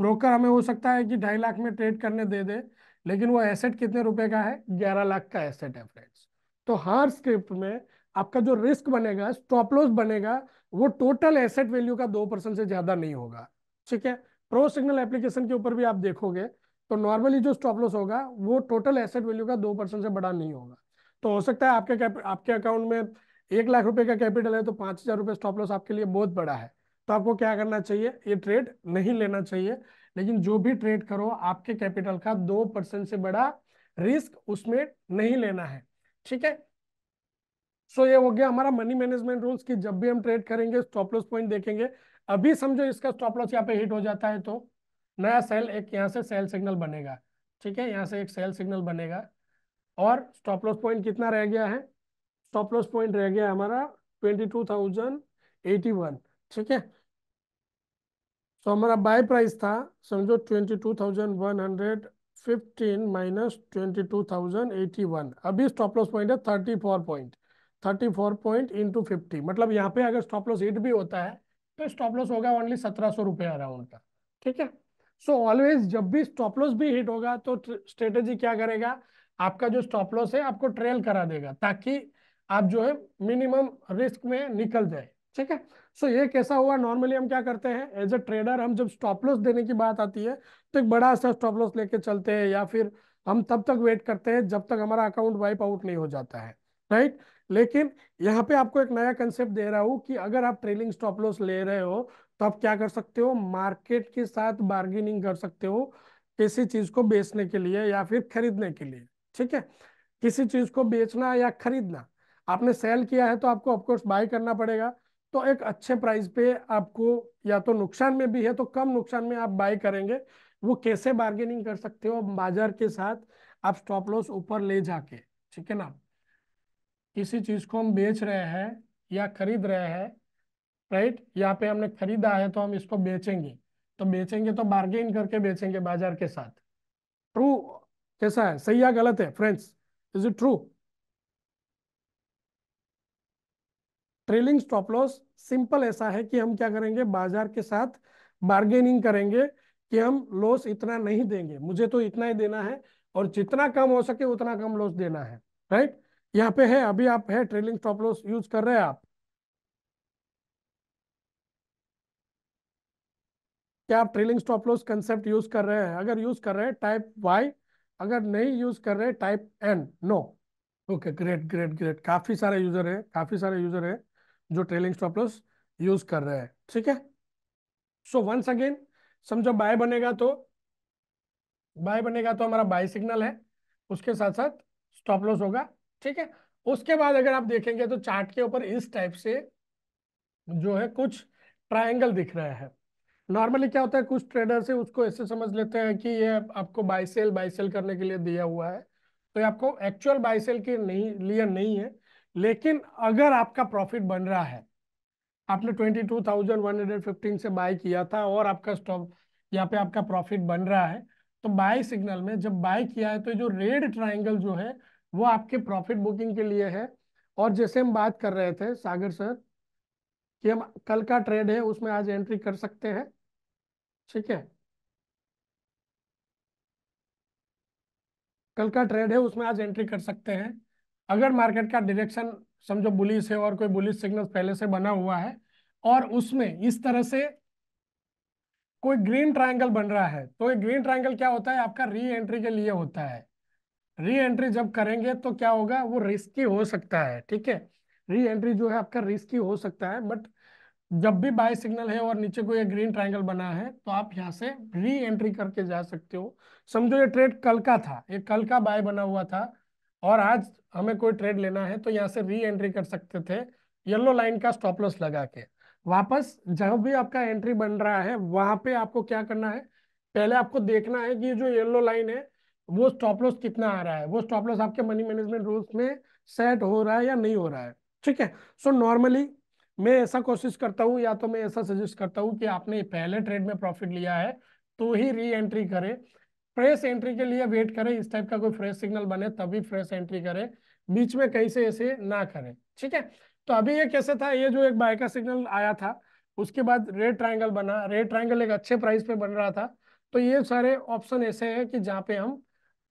ब्रोकर हमें हो सकता है कि ढाई लाख में ट्रेड करने दे दे लेकिन वो एसेट कितने रुपए का है ग्यारह लाख का एसेट है फ्रेंड्स तो हर स्क्रिप्ट में आपका जो रिस्क बनेगा स्टॉप लॉस बनेगा वो टोटल एसेट वैल्यू का दो परसेंट से ज्यादा नहीं होगा ठीक है प्रो सिग्नल एप्लीकेशन के ऊपर भी आप देखोगे तो नॉर्मली जो स्टॉप लॉस होगा वो टोटल एसेट वैल्यू का दो परसेंट से बड़ा नहीं होगा तो हो सकता है आपके आपके अकाउंट में एक लाख रुपए का कैपिटल है तो पांच हजार रुपये स्टॉप लॉस आपके लिए बहुत बड़ा है तो आपको क्या करना चाहिए ये ट्रेड नहीं लेना चाहिए लेकिन जो भी ट्रेड करो आपके कैपिटल का दो परसेंट से बड़ा रिस्क उसमें नहीं लेना है ठीक है सो ये हो गया हमारा मनी मैनेजमेंट रूल्स की जब भी हम ट्रेड करेंगे स्टॉप लॉस पॉइंट देखेंगे अभी समझो इसका स्टॉप लॉस यहाँ पे हिट हो जाता है तो नया सेल एक यहाँ से सेल सिग्नल बनेगा ठीक है यहाँ से एक सेल सिग्नल बनेगा और स्टॉप लॉस पॉइंट कितना रह गया है स्टॉप लॉस पॉइंट रह गया हमारा twenty two thousand eighty one ठीक है तो हमारा बाय प्राइस था समझो twenty two thousand one hundred fifteen minus twenty two thousand eighty one अभी स्टॉप लॉस पॉइंट है thirty four point thirty four point into fifty मतलब यहाँ पे अगर स्टॉप लॉस हिट भी होता है तो स्टॉप लॉस होगा ओनली सत्रह सौ रुपये अराउंड का ठीक है सो so ऑलवेज जब भी स्टॉप लॉस भी हिट होगा तो स्ट्रेटेजी क्या करेगा आपका जो स्टॉप लॉस है आपको ट्रेल करा देगा ताकि आप जो है मिनिमम रिस्क में निकल जाए ठीक है सो ये कैसा हुआ नॉर्मली हम क्या करते हैं एज ए ट्रेडर हम जब स्टॉप लॉस देने की बात आती है तो एक बड़ा सा स्टॉप लॉस लेके चलते हैं या फिर हम तब तक वेट करते हैं जब तक हमारा अकाउंट वाइप आउट नहीं हो जाता है राइट लेकिन यहाँ पे आपको एक नया कंसेप्ट दे रहा हूँ कि अगर आप ट्रेलिंग स्टॉप लॉस ले रहे हो तो आप क्या कर सकते हो मार्केट के साथ बार्गेनिंग कर सकते हो किसी चीज को बेचने के लिए या फिर खरीदने के लिए ठीक है किसी चीज को बेचना या खरीदना आपने सेल किया है तो आपको ऑफकोर्स बाय करना पड़ेगा तो एक अच्छे प्राइस पे आपको या तो नुकसान में भी है तो कम नुकसान में आप बाय करेंगे वो कैसे बार्गेनिंग कर सकते हो बाजार के साथ आप स्टॉप लॉस ऊपर ले जाके ठीक है ना किसी चीज को हम बेच रहे हैं या खरीद रहे हैं राइट यहाँ पे हमने खरीदा है तो हम इसको बेचेंगे तो बेचेंगे तो बार्गेन करके बेचेंगे बाजार के साथ ट्रू कैसा है सही या गलत है friends is it true trailing stop loss simple ऐसा है कि हम क्या करेंगे बाजार के साथ बार्गेनिंग करेंगे कि हम लॉस इतना नहीं देंगे मुझे तो इतना ही देना है और जितना कम हो सके उतना कम लॉस देना है राइट यहाँ पे है अभी आप है ट्रेलिंग स्टॉप लॉस यूज कर रहे हैं आप क्या आप trailing stop loss concept use कर रहे हैं अगर यूज कर रहे हैं टाइप वाई अगर नहीं यूज कर रहे type N no okay great great great काफी सारे यूजर है काफी सारे यूजर है जो ट्रेलिंग स्टॉप लॉस यूज कर रहे हैं ठीक है सो वंस अगेन समझो बाय बनेगा तो बाय बनेगा तो हमारा बाय सिग्नल है उसके साथ साथ स्टॉप लॉस होगा ठीक है उसके बाद अगर आप देखेंगे तो चार्ट के ऊपर इस टाइप से जो है कुछ ट्रायंगल दिख रहा है नॉर्मली क्या होता है कुछ ट्रेडर से उसको ऐसे समझ लेते हैं कि ये आपको बाय सेल बाय सेल करने के लिए दिया हुआ है तो ये आपको एक्चुअल बाय सेल के नहीं लिए नहीं है लेकिन अगर आपका प्रॉफिट बन रहा है आपने 22,115 से बाय किया था और आपका स्टॉप यहाँ पे आपका प्रॉफिट बन रहा है तो बाय सिग्नल में जब बाय किया है तो जो रेड ट्राइंगल जो है वो आपके प्रॉफिट बुकिंग के लिए है और जैसे हम बात कर रहे थे सागर सर कि हम कल का ट्रेड है उसमें आज एंट्री कर सकते हैं ठीक है कल का ट्रेड है उसमें आज एंट्री कर सकते हैं अगर मार्केट का डायरेक्शन समझो बुलिस है और कोई बुलिस सिग्नल पहले से बना हुआ है और उसमें इस तरह से कोई ग्रीन ट्रायंगल बन रहा है तो ये ग्रीन ट्रायंगल क्या होता है आपका री एंट्री के लिए होता है री एंट्री जब करेंगे तो क्या होगा वो रिस्की हो सकता है ठीक है री एंट्री जो है आपका रिस्की हो सकता है बट जब भी बाय सिग्नल है और नीचे कोई ग्रीन ट्रायंगल बना है तो आप यहाँ से री एंट्री करके जा सकते हो समझो ये ट्रेड कल का था ये कल का बाय बना हुआ था और आज हमें कोई ट्रेड लेना है तो यहाँ से री एंट्री कर सकते थे येलो लाइन का स्टॉप लॉस लगा के वापस जब भी आपका एंट्री बन रहा है वहां पे आपको क्या करना है पहले आपको देखना है कि जो येलो लाइन है वो स्टॉप लॉस कितना आ रहा है वो स्टॉप लॉस आपके मनी मैनेजमेंट रूल्स में सेट हो रहा है या नहीं हो रहा है ठीक है सो so, नॉर्मली मैं ऐसा कोशिश करता हूँ या तो मैं ऐसा सजेस्ट करता हूँ कि आपने पहले ट्रेड में प्रॉफिट लिया है तो ही री एंट्री करें फ्रेश एंट्री के लिए वेट करें इस टाइप का कोई फ्रेश सिग्नल बने तभी फ्रेश एंट्री करें बीच में कहीं से ऐसे ना करें ठीक है तो अभी ये कैसे था ये जो एक बाय का सिग्नल आया था उसके बाद रेड ट्रायंगल बना रेड ट्रायंगल एक अच्छे प्राइस पे बन रहा था तो ये सारे ऑप्शन ऐसे हैं कि जहाँ पे हम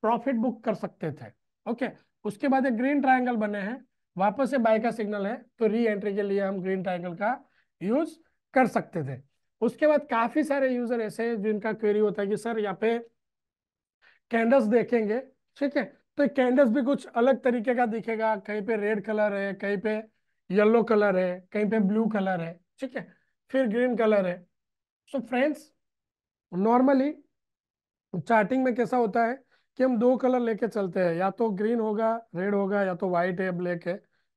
प्रॉफिट बुक कर सकते थे ओके उसके बाद एक ग्रीन ट्राइंगल बने हैं वापस से बाय का सिग्नल है तो री एंट्री के लिए हम ग्रीन ट्राइंगल का यूज कर सकते थे उसके बाद काफी सारे यूजर ऐसे हैं जिनका क्वेरी होता है कि सर यहाँ पे कैंडल्स देखेंगे ठीक है तो कैंडल्स भी कुछ अलग तरीके का दिखेगा कहीं पे रेड कलर है कहीं पे येलो कलर है कहीं पे ब्लू कलर है ठीक है फिर ग्रीन कलर है सो फ्रेंड्स नॉर्मली चार्टिंग में कैसा होता है कि हम दो कलर लेके चलते हैं या तो ग्रीन होगा रेड होगा या तो व्हाइट है ब्लैक है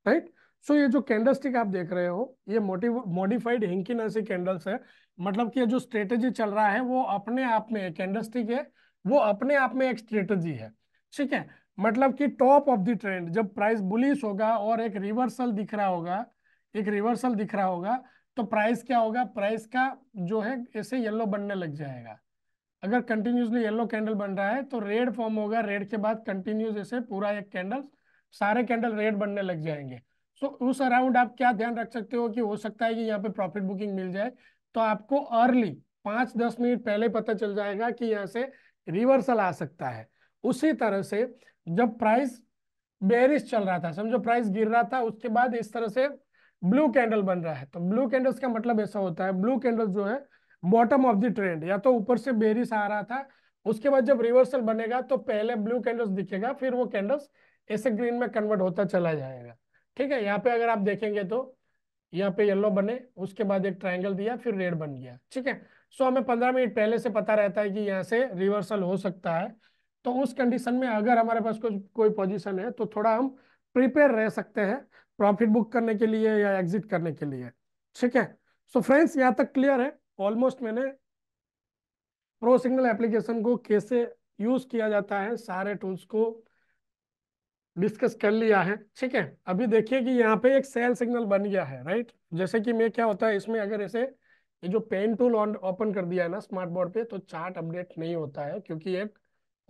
राइट सो so, ये जो कैंडल स्टिक आप देख रहे हो ये मोटिव मॉडिफाइड हिंकी नर्सी कैंडल्स है मतलब कि ये जो स्ट्रेटेजी चल रहा है वो अपने आप में कैंडल स्टिक है वो अपने आप में एक स्ट्रेटजी है ठीक है मतलब कि टॉप ऑफ द ट्रेंड जब प्राइस बुलिश होगा और एक रिवर्सल दिख रहा होगा एक रिवर्सल दिख रहा होगा तो प्राइस क्या होगा प्राइस का जो है ऐसे येलो बनने लग जाएगा अगर कंटिन्यूसली येलो कैंडल बन रहा है तो रेड फॉर्म होगा रेड के बाद कंटिन्यूस ऐसे पूरा एक कैंडल सारे कैंडल रेड बनने लग जाएंगे सो so, उस अराउंड आप क्या ध्यान रख सकते हो कि हो सकता है कि यहाँ पे प्रॉफिट बुकिंग मिल जाए तो आपको अर्ली पांच दस मिनट पहले पता चल जाएगा कि यहाँ से रिवर्सल आ सकता है उसी तरह से जब प्राइस बेरिस चल रहा था समझो प्राइस गिर रहा था उसके बाद इस तरह से ब्लू कैंडल बन रहा है तो ब्लू कैंडल्स का मतलब ऐसा होता है ब्लू कैंडल जो है बॉटम ऑफ द ट्रेंड या तो ऊपर से बेरिस आ रहा था उसके बाद जब रिवर्सल बनेगा तो पहले ब्लू कैंडल्स दिखेगा फिर वो कैंडल्स ऐसे ग्रीन में कन्वर्ट होता चला जाएगा ठीक है यहाँ पे अगर आप देखेंगे तो यहाँ पे येलो बने उसके बाद एक ट्राइंगल दिया फिर रेड बन गया ठीक है सो हमें पंद्रह मिनट पहले से पता रहता है कि यहाँ से रिवर्सल हो सकता है तो उस कंडीशन में अगर हमारे पास कुछ कोई पोजिशन है तो थोड़ा हम प्रिपेयर रह सकते हैं प्रॉफिट बुक करने के लिए या एग्जिट करने के लिए ठीक है सो फ्रेंड्स यहाँ तक क्लियर है ऑलमोस्ट मैंने प्रो सिग्नल एप्लीकेशन को कैसे यूज किया जाता है सारे टूल्स को डिस्कस कर लिया है ठीक है अभी देखिए कि यहाँ पे एक सेल सिग्नल बन गया है राइट जैसे कि मैं क्या होता है इसमें अगर ऐसे ये जो पेन टूल ओपन कर दिया है ना स्मार्ट बोर्ड पे तो चार्ट अपडेट नहीं होता है क्योंकि एक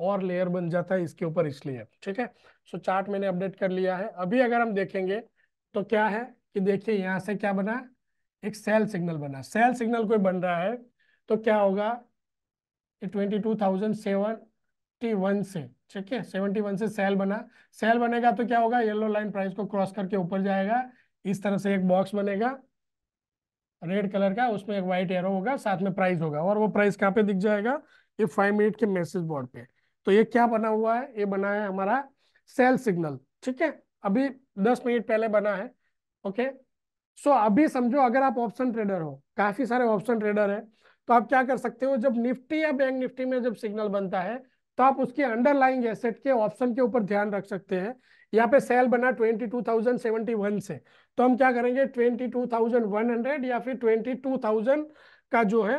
और लेयर बन जाता है इसके ऊपर इसलिए ठीक है सो चार्ट मैंने अपडेट कर लिया है अभी अगर हम देखेंगे तो क्या है कि देखिए यहाँ से क्या बना एक सेल सिग्नल बना सेल सिग्नल कोई बन रहा है तो क्या होगा ट्वेंटी टू थाउजेंड वन से ठीक है सेवेंटी वन से सेल बना सेल बनेगा तो क्या होगा येलो लाइन प्राइस को क्रॉस करके ऊपर जाएगा इस तरह से एक बॉक्स बनेगा रेड कलर का उसमें एक व्हाइट एरो होगा साथ में प्राइस होगा और वो प्राइस कहाँ पे दिख जाएगा ये फाइव मिनट के मैसेज बोर्ड पे तो ये क्या बना हुआ है ये बना है हमारा सेल सिग्नल ठीक है अभी दस मिनट पहले बना है ओके सो अभी समझो अगर आप ऑप्शन ट्रेडर हो काफी सारे ऑप्शन ट्रेडर है तो आप क्या कर सकते हो जब निफ्टी या बैंक निफ्टी में जब सिग्नल बनता है तो आप उसके अंडरलाइंग एसेट के ऑप्शन के ऊपर ध्यान रख सकते हैं यहाँ पे सेल बना वन से तो हम क्या करेंगे twenty two thousand one hundred या फिर ट्वेंटी टू थाउजेंड का जो है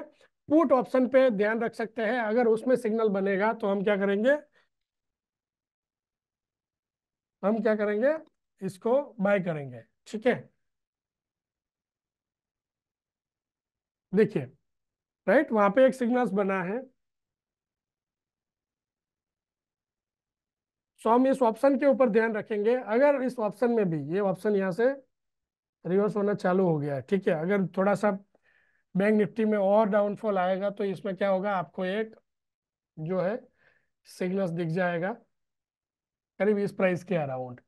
पुट ऑप्शन पे ध्यान रख सकते हैं अगर उसमें सिग्नल बनेगा तो हम क्या करेंगे हम क्या करेंगे इसको बाय करेंगे ठीक है देखिए राइट वहां पे एक सिग्नल्स बना है सो हम इस ऑप्शन के ऊपर ध्यान रखेंगे अगर इस ऑप्शन में भी ये ऑप्शन यहां से रिवर्स होना चालू हो गया है ठीक है अगर थोड़ा सा बैंक निफ्टी में और डाउनफॉल आएगा तो इसमें क्या होगा आपको एक जो है सिग्नल्स दिख जाएगा करीब इस प्राइस के अराउंड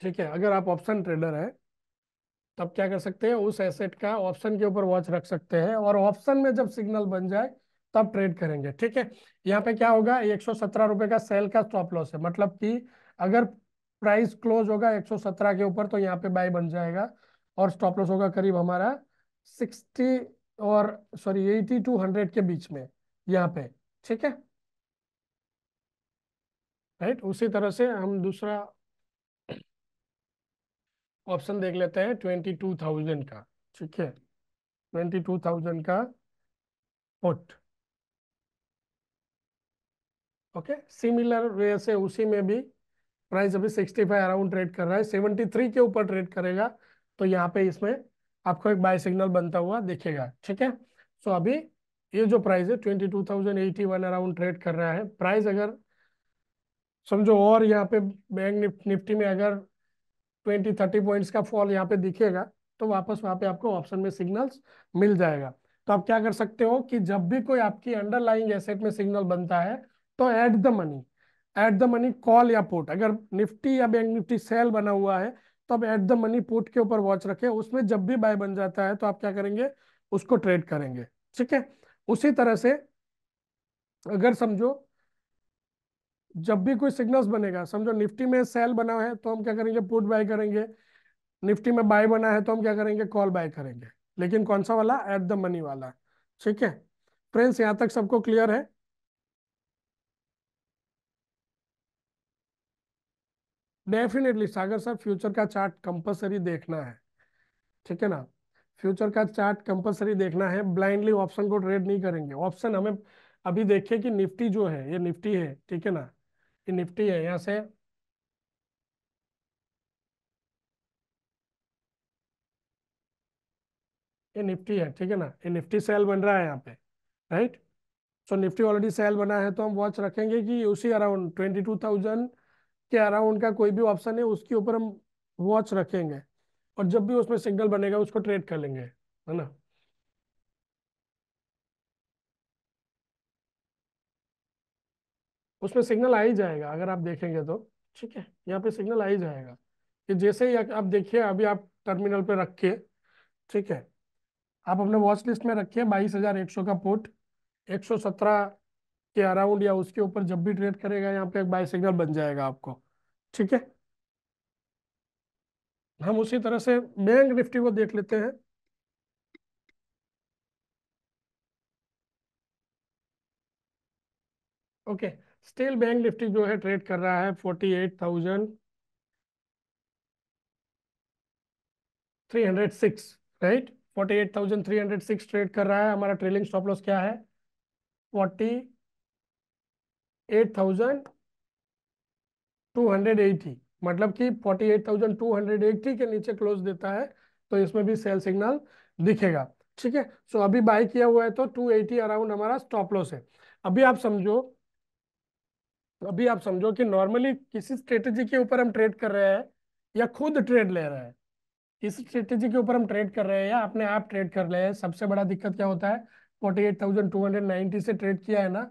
ठीक है अगर आप ऑप्शन ट्रेडर हैं तब क्या कर सकते हैं उस एसेट का ऑप्शन के ऊपर वॉच रख सकते हैं और ऑप्शन में जब सिग्नल बन जाए तब ट्रेड करेंगे ठीक है यहाँ पे क्या होगा एक सौ सत्रह रुपए का सेल का स्टॉप लॉस है मतलब कि अगर प्राइस क्लोज होगा 117 के ऊपर तो यहाँ पे बाय बन जाएगा और स्टॉप लॉस होगा करीब हमारा 60 और सॉरी 80 टू 100 के बीच में यहाँ पे ठीक है राइट उसी तरह से हम दूसरा ऑप्शन देख लेते हैं 22,000 का ठीक है 22,000 का पुट ओके सिमिलर वे से उसी में भी प्राइस अभी 65 अराउंड ट्रेड कर रहा है 73 के ऊपर ट्रेड करेगा तो यहाँ पे इसमें आपको एक बाय सिग्नल बनता हुआ दिखेगा ठीक है सो so अभी ये जो प्राइस है 22,081 अराउंड ट्रेड कर रहा है प्राइस अगर समझो और यहाँ पे बैंक निफ्टी में अगर 20 30 पॉइंट्स का फॉल यहाँ पे दिखेगा तो वापस वहाँ पे आपको ऑप्शन में सिग्नल्स मिल जाएगा तो आप क्या कर सकते हो कि जब भी कोई आपकी अंडरलाइंग एसेट में सिग्नल बनता है तो at the money at the money call या पुट अगर निफ्टी या बैंक निफ्टी सेल बना हुआ है तो आप एट द मनी पुट के ऊपर वॉच रखें उसमें जब भी बाय बन जाता है तो आप क्या करेंगे उसको ट्रेड करेंगे ठीक है उसी तरह से अगर समझो जब भी कोई सिग्नल्स बनेगा समझो निफ्टी में सेल बना है तो हम क्या करेंगे पुट बाय करेंगे निफ्टी में बाय बना है तो हम क्या करेंगे कॉल बाय करेंगे लेकिन कौन सा वाला एट द मनी वाला ठीक है फ्रेंड्स यहाँ तक सबको क्लियर है डेफिनेटली सागर साहब फ्यूचर का चार्ट कंपलसरी देखना है ठीक है ना फ्यूचर का चार्ट कंपलसरी देखना है ब्लाइंडली ऑप्शन को ट्रेड नहीं करेंगे ऑप्शन हमें अभी देखिए कि निफ्टी जो है ये निफ्टी है ठीक है ना ये निफ्टी है यहाँ से ये निफ्टी है ठीक है ना ये निफ्टी सेल बन रहा है यहाँ पे right so Nifty already sell बना है तो हम वॉच रखेंगे कि उसी अराउंड ट्वेंटी टू थाउजेंड के अराउंड का कोई भी ऑप्शन है उसके ऊपर हम वॉच रखेंगे और जब भी उसमें सिग्नल बनेगा उसको ट्रेड कर लेंगे है ना उसमें सिग्नल आ ही जाएगा अगर आप देखेंगे तो ठीक है यहाँ पे सिग्नल आ ही जाएगा कि जैसे ही आप देखिए अभी आप टर्मिनल पे रखिए ठीक है आप अपने वॉच लिस्ट में रखिए बाईस हजार एक सौ का पोर्ट एक सौ सत्रह के अराउंड या उसके ऊपर जब भी ट्रेड करेगा यहाँ पे एक बाय सिग्नल बन जाएगा आपको ठीक है हम उसी तरह से बैंक निफ्टी को देख लेते हैं ओके स्टील बैंक निफ्टी जो है ट्रेड कर रहा है forty eight thousand three hundred six right forty eight thousand three hundred six trade कर रहा है हमारा ट्रेलिंग स्टॉप लॉस क्या है forty eight thousand two hundred eighty मतलब कि forty eight thousand two hundred eighty के नीचे क्लोज देता है तो इसमें भी सेल सिग्नल दिखेगा ठीक है सो अभी बाय किया हुआ है तो टू एटी अराउंड हमारा स्टॉप लॉस है अभी आप समझो अभी आप समझो कि नॉर्मली किसी स्ट्रेटेजी के ऊपर हम ट्रेड कर रहे हैं या खुद ट्रेड ले रहे हैं इस स्ट्रेटेजी के ऊपर हम ट्रेड कर रहे हैं या अपने आप ट्रेड कर रहे हैं सबसे बड़ा दिक्कत क्या होता है forty eight thousand two hundred से ट्रेड किया है ना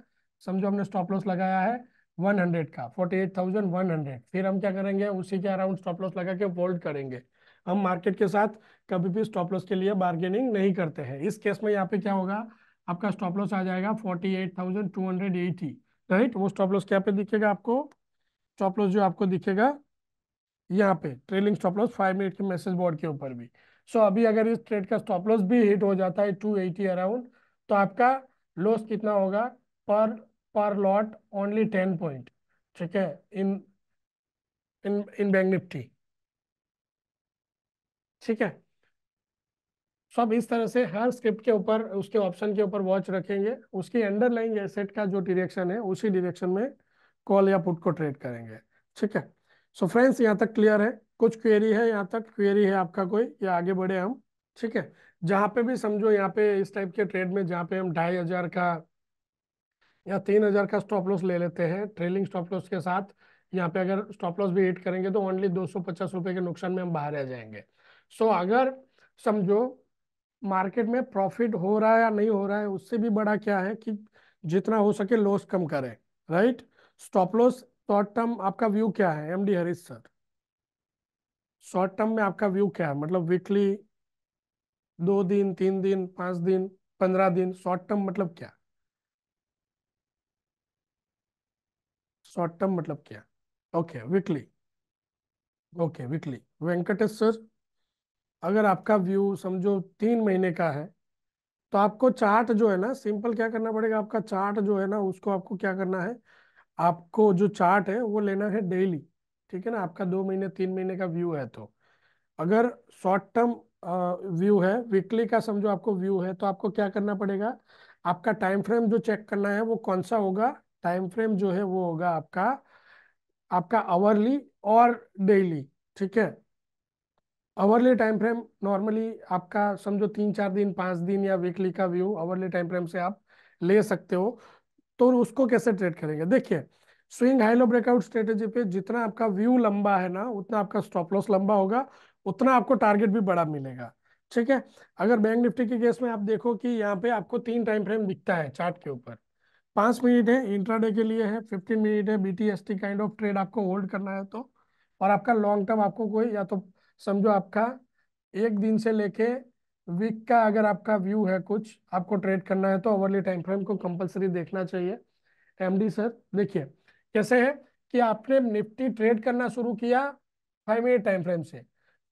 समझो हमने स्टॉप लॉस लगाया है 100 का 48,100 फिर हम क्या करेंगे उसी के अराउंड स्टॉप लॉस लगा के होल्ड करेंगे हम मार्केट के साथ कभी भी स्टॉप लॉस के लिए बार्गेनिंग नहीं करते हैं इस केस में यहाँ पे क्या होगा आपका स्टॉप लॉस आ जाएगा 48,280 राइट वो स्टॉप लॉस क्या पे दिखेगा आपको स्टॉप लॉस जो आपको दिखेगा यहाँ पे trailing stop loss five minute के मैसेज बोर्ड के ऊपर भी सो so, अभी अगर इस ट्रेड का स्टॉप लॉस भी हिट हो जाता है 280 अराउंड तो आपका लॉस कितना होगा पर पर लॉट ओनली टेन पॉइंट ठीक है इन इन इन बैंक निफ्टी ठीक है सब इस तरह से हर स्क्रिप्ट के ऊपर उसके ऑप्शन के ऊपर वॉच रखेंगे उसकी अंडरलाइन एसेट का जो डिरेक्शन है उसी डिरेक्शन में कॉल या पुट को ट्रेड करेंगे ठीक है सो फ्रेंड्स यहाँ तक क्लियर है कुछ क्वेरी है यहाँ तक क्वेरी है आपका कोई या आगे बढ़े हम ठीक है जहाँ पे भी समझो यहाँ पे इस टाइप के ट्रेड में जहाँ पे हम ढाई हजार का या तीन हज़ार का स्टॉप लॉस ले लेते हैं ट्रेलिंग स्टॉप लॉस के साथ यहाँ पे अगर स्टॉप लॉस भी हिट करेंगे तो ओनली दो सौ पचास के नुकसान में हम बाहर आ जाएंगे सो so, अगर समझो मार्केट में प्रॉफिट हो रहा है या नहीं हो रहा है उससे भी बड़ा क्या है कि जितना हो सके लॉस कम करें right stop loss short term आपका व्यू क्या है M D Harish sir short term में आपका व्यू क्या है मतलब वीकली दो दिन तीन दिन पांच दिन पंद्रह दिन शॉर्ट टर्म मतलब क्या शॉर्ट टर्म मतलब क्या okay weekly okay weekly Venkatesh sir अगर आपका व्यू समझो तीन महीने का है तो आपको चार्ट जो है ना सिंपल क्या करना पड़ेगा आपका चार्ट जो है ना उसको आपको क्या करना है आपको जो चार्ट है वो लेना है डेली ठीक है ना आपका दो महीने तीन महीने का व्यू है तो अगर शॉर्ट टर्म व्यू है वीकली का समझो आपको व्यू है तो आपको क्या करना पड़ेगा आपका टाइम फ्रेम जो चेक करना है वो कौन सा होगा टाइम फ्रेम जो है वो होगा आपका आपका आवरली और डेली ठीक है आवरली टाइम फ्रेम नॉर्मली आपका समझो तीन चार दिन पांच दिन या वीकली का व्यू आवरली टाइम फ्रेम से आप ले सकते हो तो उसको कैसे ट्रेड करेंगे देखिए swing high low breakout strategy पे जितना आपका व्यू लंबा है ना उतना आपका स्टॉप लॉस लंबा होगा उतना आपको टारगेट भी बड़ा मिलेगा ठीक है अगर बैंक निफ्टी के केस में आप देखो कि यहाँ पे आपको तीन टाइम फ्रेम दिखता है चार्ट के ऊपर पाँच मिनट है इंट्राडे के लिए है फिफ्टीन मिनट है B T S T kind of trade आपको होल्ड करना है तो और आपका लॉन्ग टर्म आपको कोई या तो समझो आपका एक दिन से लेके वीक का अगर आपका व्यू है कुछ आपको ट्रेड करना है तो ओवरली टाइम फ्रेम को कंपलसरी देखना चाहिए एमडी सर देखिए कैसे है कि आपने निफ्टी ट्रेड करना शुरू किया फाइव मिनट टाइम फ्रेम से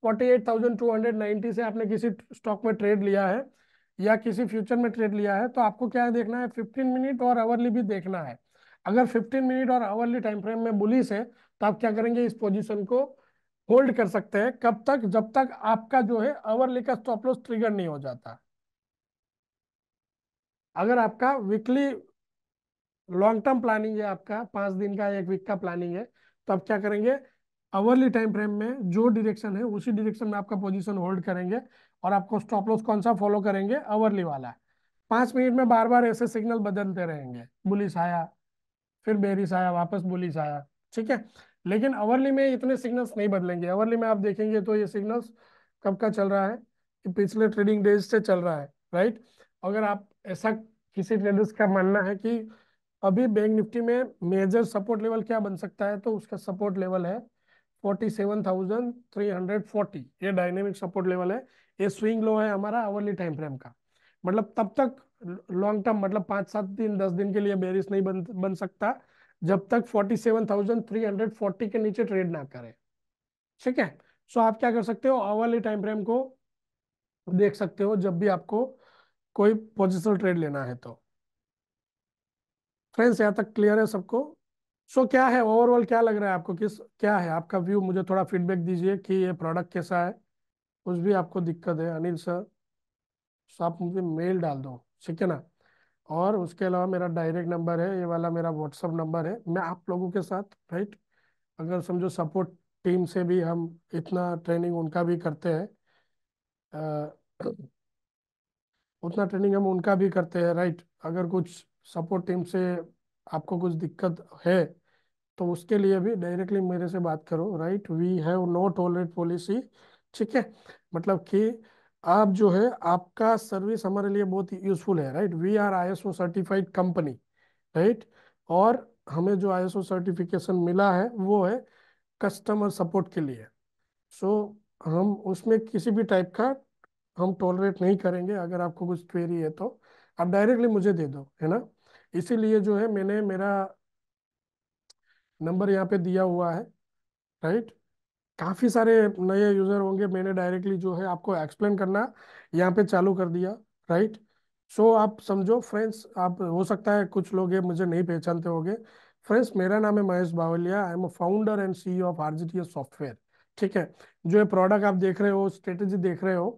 forty eight thousand two hundred से आपने किसी स्टॉक में ट्रेड लिया है या किसी फ्यूचर में ट्रेड लिया है तो आपको क्या देखना है फिफ्टीन मिनट और आवरली भी देखना है अगर फिफ्टीन मिनट और आवरली टाइम फ्रेम में बुलिस है तो आप क्या करेंगे इस पोजिशन को होल्ड कर सकते हैं कब तक जब तक आपका जो है आवरली का स्टॉप लॉस ट्रिगर नहीं हो जाता अगर आपका वीकली लॉन्ग टर्म प्लानिंग है आपका पांच दिन का एक वीक का प्लानिंग है तो आप क्या करेंगे आवरली टाइम फ्रेम में जो डिरेक्शन है उसी डिरेक्शन में आपका पोजीशन होल्ड करेंगे और आपको स्टॉप लॉस कौन सा फॉलो करेंगे अवरली वाला पांच मिनट में बार बार ऐसे सिग्नल बदलते रहेंगे बुलिस आया फिर बेरिस आया वापस बुलिस आया ठीक है लेकिन अवरली में इतने सिग्नल्स नहीं बदलेंगे अवरली में आप देखेंगे तो ये सिग्नल्स कब का चल रहा है पिछले ट्रेडिंग डेज से चल रहा है राइट अगर आप ऐसा किसी ट्रेडर्स का मानना है कि अभी बैंक निफ्टी में मेजर सपोर्ट लेवल क्या बन सकता है तो उसका सपोर्ट लेवल है फोर्टी ये डायनेमिक सपोर्ट लेवल है ये स्विंग लो है हमारा आवरली टाइम फ्रेम का मतलब तब तक लॉन्ग टर्म मतलब पांच सात दिन दस दिन के लिए बेरिस नहीं बन बन सकता जब तक forty seven thousand three hundred forty के नीचे ट्रेड ना करे ठीक है सो आप क्या कर सकते हो आवरली टाइम फ्रेम को देख सकते हो जब भी आपको कोई पोजिशनल ट्रेड लेना है तो फ्रेंड्स यहाँ तक क्लियर है सबको सो so, क्या है ओवरऑल क्या लग रहा है आपको किस क्या है आपका व्यू मुझे थोड़ा फीडबैक दीजिए कि ये प्रोडक्ट कैसा है कुछ भी आपको दिक्कत है अनिल सर तो आप मुझे मेल डाल दो ठीक है ना और उसके अलावा मेरा डायरेक्ट नंबर है ये वाला मेरा व्हाट्सअप नंबर है मैं आप लोगों के साथ राइट अगर समझो सपोर्ट टीम से भी हम इतना ट्रेनिंग उनका भी करते हैं उतना ट्रेनिंग हम उनका भी करते हैं राइट अगर कुछ सपोर्ट टीम से आपको कुछ दिक्कत है तो उसके लिए भी डायरेक्टली मेरे से बात करो right we have no tolerate policy ठीक है मतलब कि आप जो है आपका सर्विस हमारे लिए बहुत ही यूजफुल है right we are I certified company right और हमें जो आई सर्टिफिकेशन मिला है वो है कस्टमर सपोर्ट के लिए सो so, हम उसमें किसी भी टाइप का हम टॉलरेट नहीं करेंगे अगर आपको कुछ क्वेरी है तो आप डायरेक्टली मुझे दे दो है ना इसीलिए जो है मैंने मेरा नंबर यहाँ पे दिया हुआ है राइट काफ़ी सारे नए यूज़र होंगे मैंने डायरेक्टली जो है आपको एक्सप्लेन करना यहाँ पे चालू कर दिया राइट सो so, आप समझो फ्रेंड्स आप हो सकता है कुछ लोग ये मुझे नहीं पहचानते होंगे फ्रेंड्स मेरा नाम है Mahesh Bavaliya I am a founder and CEO of RGTS software ठीक है जो ये प्रोडक्ट आप देख रहे हो स्ट्रेटेजी देख रहे हो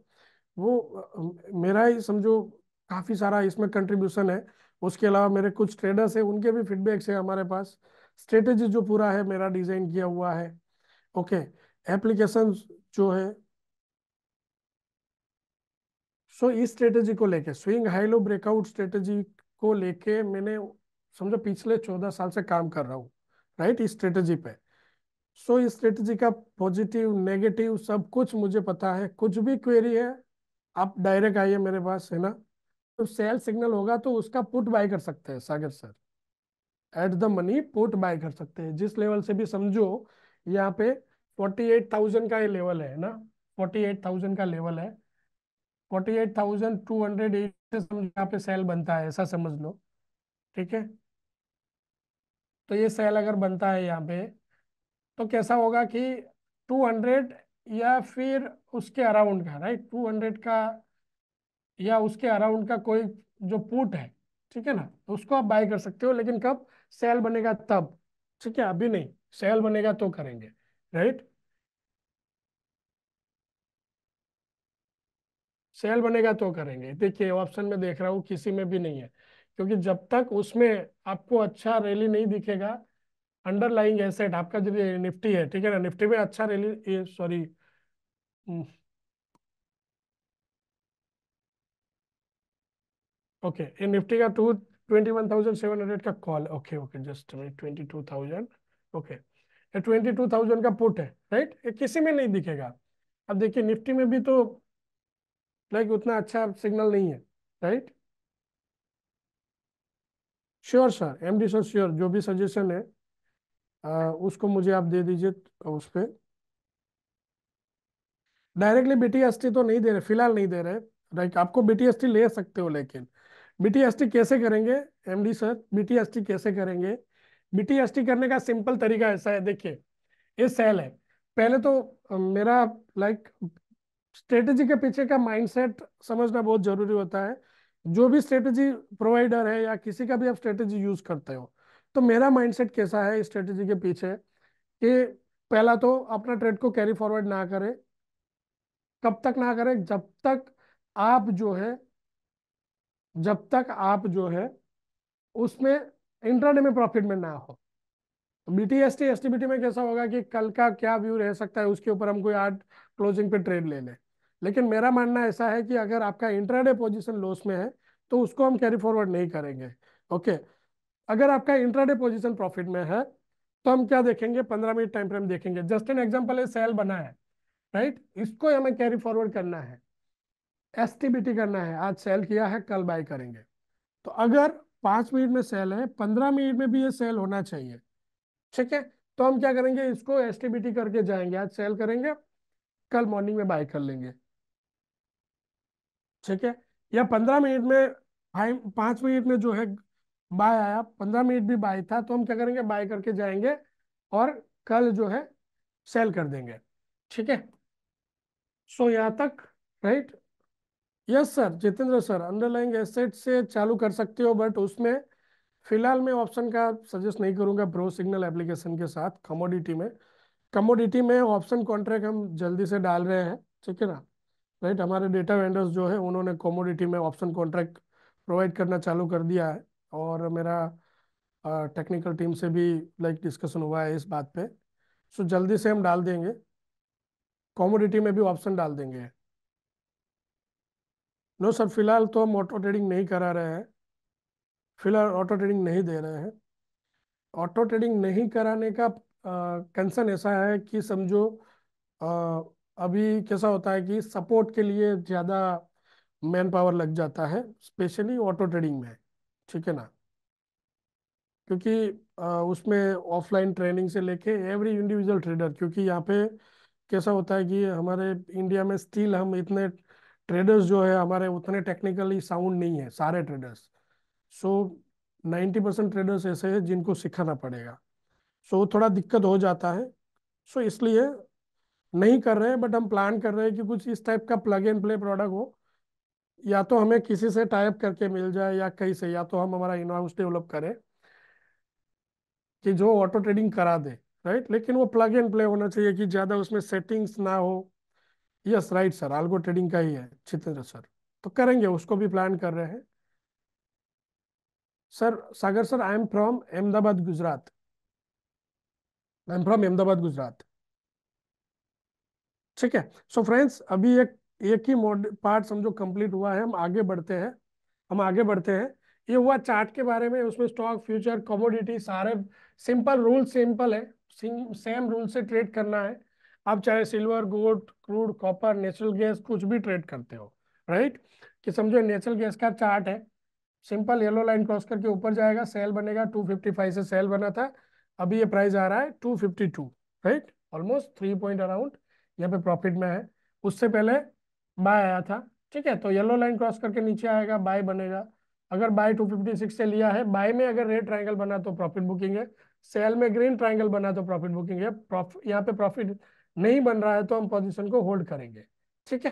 वो मेरा ही समझो काफ़ी सारा इसमें कंट्रीब्यूशन है उसके अलावा मेरे कुछ ट्रेडर्स हैं उनके भी फीडबैक्स है हमारे पास स्ट्रेटेजी जो पूरा है मेरा डिज़ाइन किया हुआ है ओके okay. एप्लीकेशन जो है सो so, इस स्ट्रेटेजी को लेके swing high low breakout strategy को लेके मैंने समझो पिछले चौदह साल से काम कर रहा हूँ राइट इस स्ट्रेटेजी पे सो so, इस स्ट्रेटेजी का पॉजिटिव नेगेटिव सब कुछ मुझे पता है कुछ भी क्वेरी है आप डायरेक्ट आइए मेरे पास है ना तो सेल सिग्नल होगा तो उसका पुट बाय कर सकते हैं Sagar sir at the money put buy कर सकते हैं जिस लेवल से भी समझो यहाँ पे फोर्टी एट थाउजेंड का ये लेवल है ना फोर्टी एट थाउजेंड का लेवल है forty eight thousand two hundred eight यहाँ पे सेल बनता है ऐसा समझ लो ठीक है तो ये सेल अगर बनता है यहाँ पे तो कैसा होगा कि टू हंड्रेड या फिर उसके अराउंड का राइट टू हंड्रेड का या उसके अराउंड का कोई जो पुट है ठीक है ना तो उसको आप बाय कर सकते हो लेकिन कब सेल बनेगा तब ठीक है अभी नहीं सेल बनेगा तो करेंगे राइट सेल बनेगा तो करेंगे देखिए ऑप्शन में देख रहा हूँ किसी में भी नहीं है क्योंकि जब तक उसमें आपको अच्छा रैली नहीं दिखेगा अंडरलाइंग एसेट आपका जो निफ्टी है ठीक है ना निफ्टी में अच्छा रैली सॉरी ओके ये निफ्टी का two twenty one thousand seven hundred का call okay okay just twenty two thousand okay ये ट्वेंटी टू थाउजेंड का पुट है राइट ये किसी में नहीं दिखेगा अब देखिए निफ्टी में भी तो लाइक उतना अच्छा सिग्नल नहीं है right sure sir M D sir sure जो भी सजेशन है आ, उसको मुझे आप दे दीजिए उस पर डायरेक्टली बीटीएसटी तो नहीं दे रहे फिलहाल नहीं दे रहे राइट आपको बीटीएसटी ले सकते हो लेकिन बीटीएसटी कैसे करेंगे एमडी सर बीटीएसटी कैसे करेंगे बीटीएसटी करने का सिंपल तरीका ऐसा है देखिए ये सेल है पहले तो मेरा लाइक स्ट्रेटेजी के पीछे का माइंडसेट समझना बहुत जरूरी होता है जो भी स्ट्रेटेजी प्रोवाइडर है या किसी का भी आप स्ट्रेटेजी यूज करते हो तो मेरा माइंडसेट कैसा है स्ट्रेटेजी के पीछे कि पहला तो अपना ट्रेड को कैरी फॉरवर्ड ना करें कब तक ना करें जब तक आप जो है जब तक आप जो है उसमें इंट्राडे में प्रॉफिट में ना हो बीटीएसटी एस में कैसा होगा कि कल का क्या व्यू रह सकता है उसके ऊपर हम कोई आठ क्लोजिंग पे ट्रेड ले लें लेकिन मेरा मानना ऐसा है कि अगर आपका इंट्राडे पोजीशन लॉस में है तो उसको हम कैरी फॉरवर्ड नहीं करेंगे ओके अगर आपका इंट्राडे पोजीशन प्रॉफिट में है तो हम क्या देखेंगे पंद्रह मिनट टाइम फ्रेम देखेंगे जस्ट एन एग्जाम्पल है सेल बना है राइट इसको हमें कैरी फॉरवर्ड करना है एस करना है आज सेल किया है कल बाय करेंगे तो अगर पांच मिनट में सेल है पंद्रह मिनट में भी ये सेल होना चाहिए ठीक है तो हम क्या करेंगे इसको एस करके जाएंगे आज सेल करेंगे कल मॉर्निंग में बाय कर लेंगे ठीक है या पंद्रह मिनट में फाइव पाँच मिनट में जो है बाय आया पंद्रह मिनट भी बाय था तो हम क्या करेंगे बाय करके जाएंगे और कल जो है सेल कर देंगे ठीक है सो यहाँ तक right yes sir Jitendra sir underlying asset से चालू कर सकते हो बट उसमें फिलहाल मैं ऑप्शन का सजेस्ट नहीं करूंगा ब्रो सिग्नल एप्लीकेशन के साथ कमोडिटी में कमोडिटी में ऑप्शन कॉन्ट्रैक्ट हम जल्दी से डाल रहे हैं ठीक है ना राइट हमारे डेटा वेंडर्स जो है उन्होंने कॉमोडिटी में ऑप्शन कॉन्ट्रैक्ट प्रोवाइड करना चालू कर दिया है और मेरा टेक्निकल टीम से भी लाइक डिस्कशन हुआ है इस बात पे सो जल्दी से हम डाल देंगे कॉमोडिटी में भी ऑप्शन डाल देंगे नो सर फिलहाल तो हम ऑटो ट्रेडिंग नहीं करा रहे हैं फिलहाल ऑटो ट्रेडिंग नहीं दे रहे हैं ऑटो ट्रेडिंग नहीं कराने का कंसर्न ऐसा है कि समझो अभी कैसा होता है कि सपोर्ट के लिए ज़्यादा मैन पावर लग जाता है स्पेशली ऑटो ट्रेडिंग में ठीक है ना क्योंकि उसमें ऑफलाइन ट्रेनिंग से लेके एवरी इंडिविजुअल ट्रेडर क्योंकि यहाँ पे कैसा होता है कि हमारे इंडिया में स्टिल हम इतने ट्रेडर्स जो है हमारे उतने टेक्निकली साउंड नहीं है सारे traders so ninety percent traders ऐसे हैं जिनको सिखाना पड़ेगा सो so, थोड़ा दिक्कत हो जाता है सो so, इसलिए नहीं कर रहे हैं बट हम प्लान कर रहे हैं कि कुछ इस टाइप का प्लग एंड प्ले प्रोडक्ट हो या तो हमें किसी से टाइप करके मिल जाए या कहीं से या तो हम हमारा इनवाउंस डेवलप करें कि जो ऑटो ट्रेडिंग करा दे राइट लेकिन वो प्लग एंड प्ले होना चाहिए कि ज़्यादा उसमें सेटिंग्स ना हो yes right sir algo trading का ही है चितेंद्र सर तो करेंगे उसको भी प्लान कर रहे हैं sir Sagar sir I am from Ahmedabad Gujarat I am from Ahmedabad Gujarat ठीक है सो so फ्रेंड्स अभी एक एक ही मॉड पार्ट समझो कंप्लीट हुआ है हम आगे बढ़ते हैं हम आगे बढ़ते हैं ये हुआ चार्ट के बारे में उसमें स्टॉक फ्यूचर कमोडिटी सारे सिंपल रूल सिंपल है सेम रूल से ट्रेड करना है आप चाहे silver gold crude copper natural gas कुछ भी ट्रेड करते हो राइट कि समझो नेचुरल गैस का चार्ट है सिंपल येलो लाइन क्रॉस करके ऊपर जाएगा सेल बनेगा टू से सेल बना था अभी ये प्राइस आ रहा है two right almost three point around यहाँ पे प्रॉफिट में है उससे पहले बाय आया था ठीक है तो येलो लाइन क्रॉस करके नीचे आएगा बाय बनेगा अगर बाय 256 से लिया है बाय में अगर रेड ट्राइंगल बना तो प्रॉफिट बुकिंग है सेल में ग्रीन ट्राइंगल बना तो प्रॉफिट बुकिंग है प्रॉफिट यहाँ पे प्रॉफिट नहीं बन रहा है तो हम पोजिशन को होल्ड करेंगे ठीक है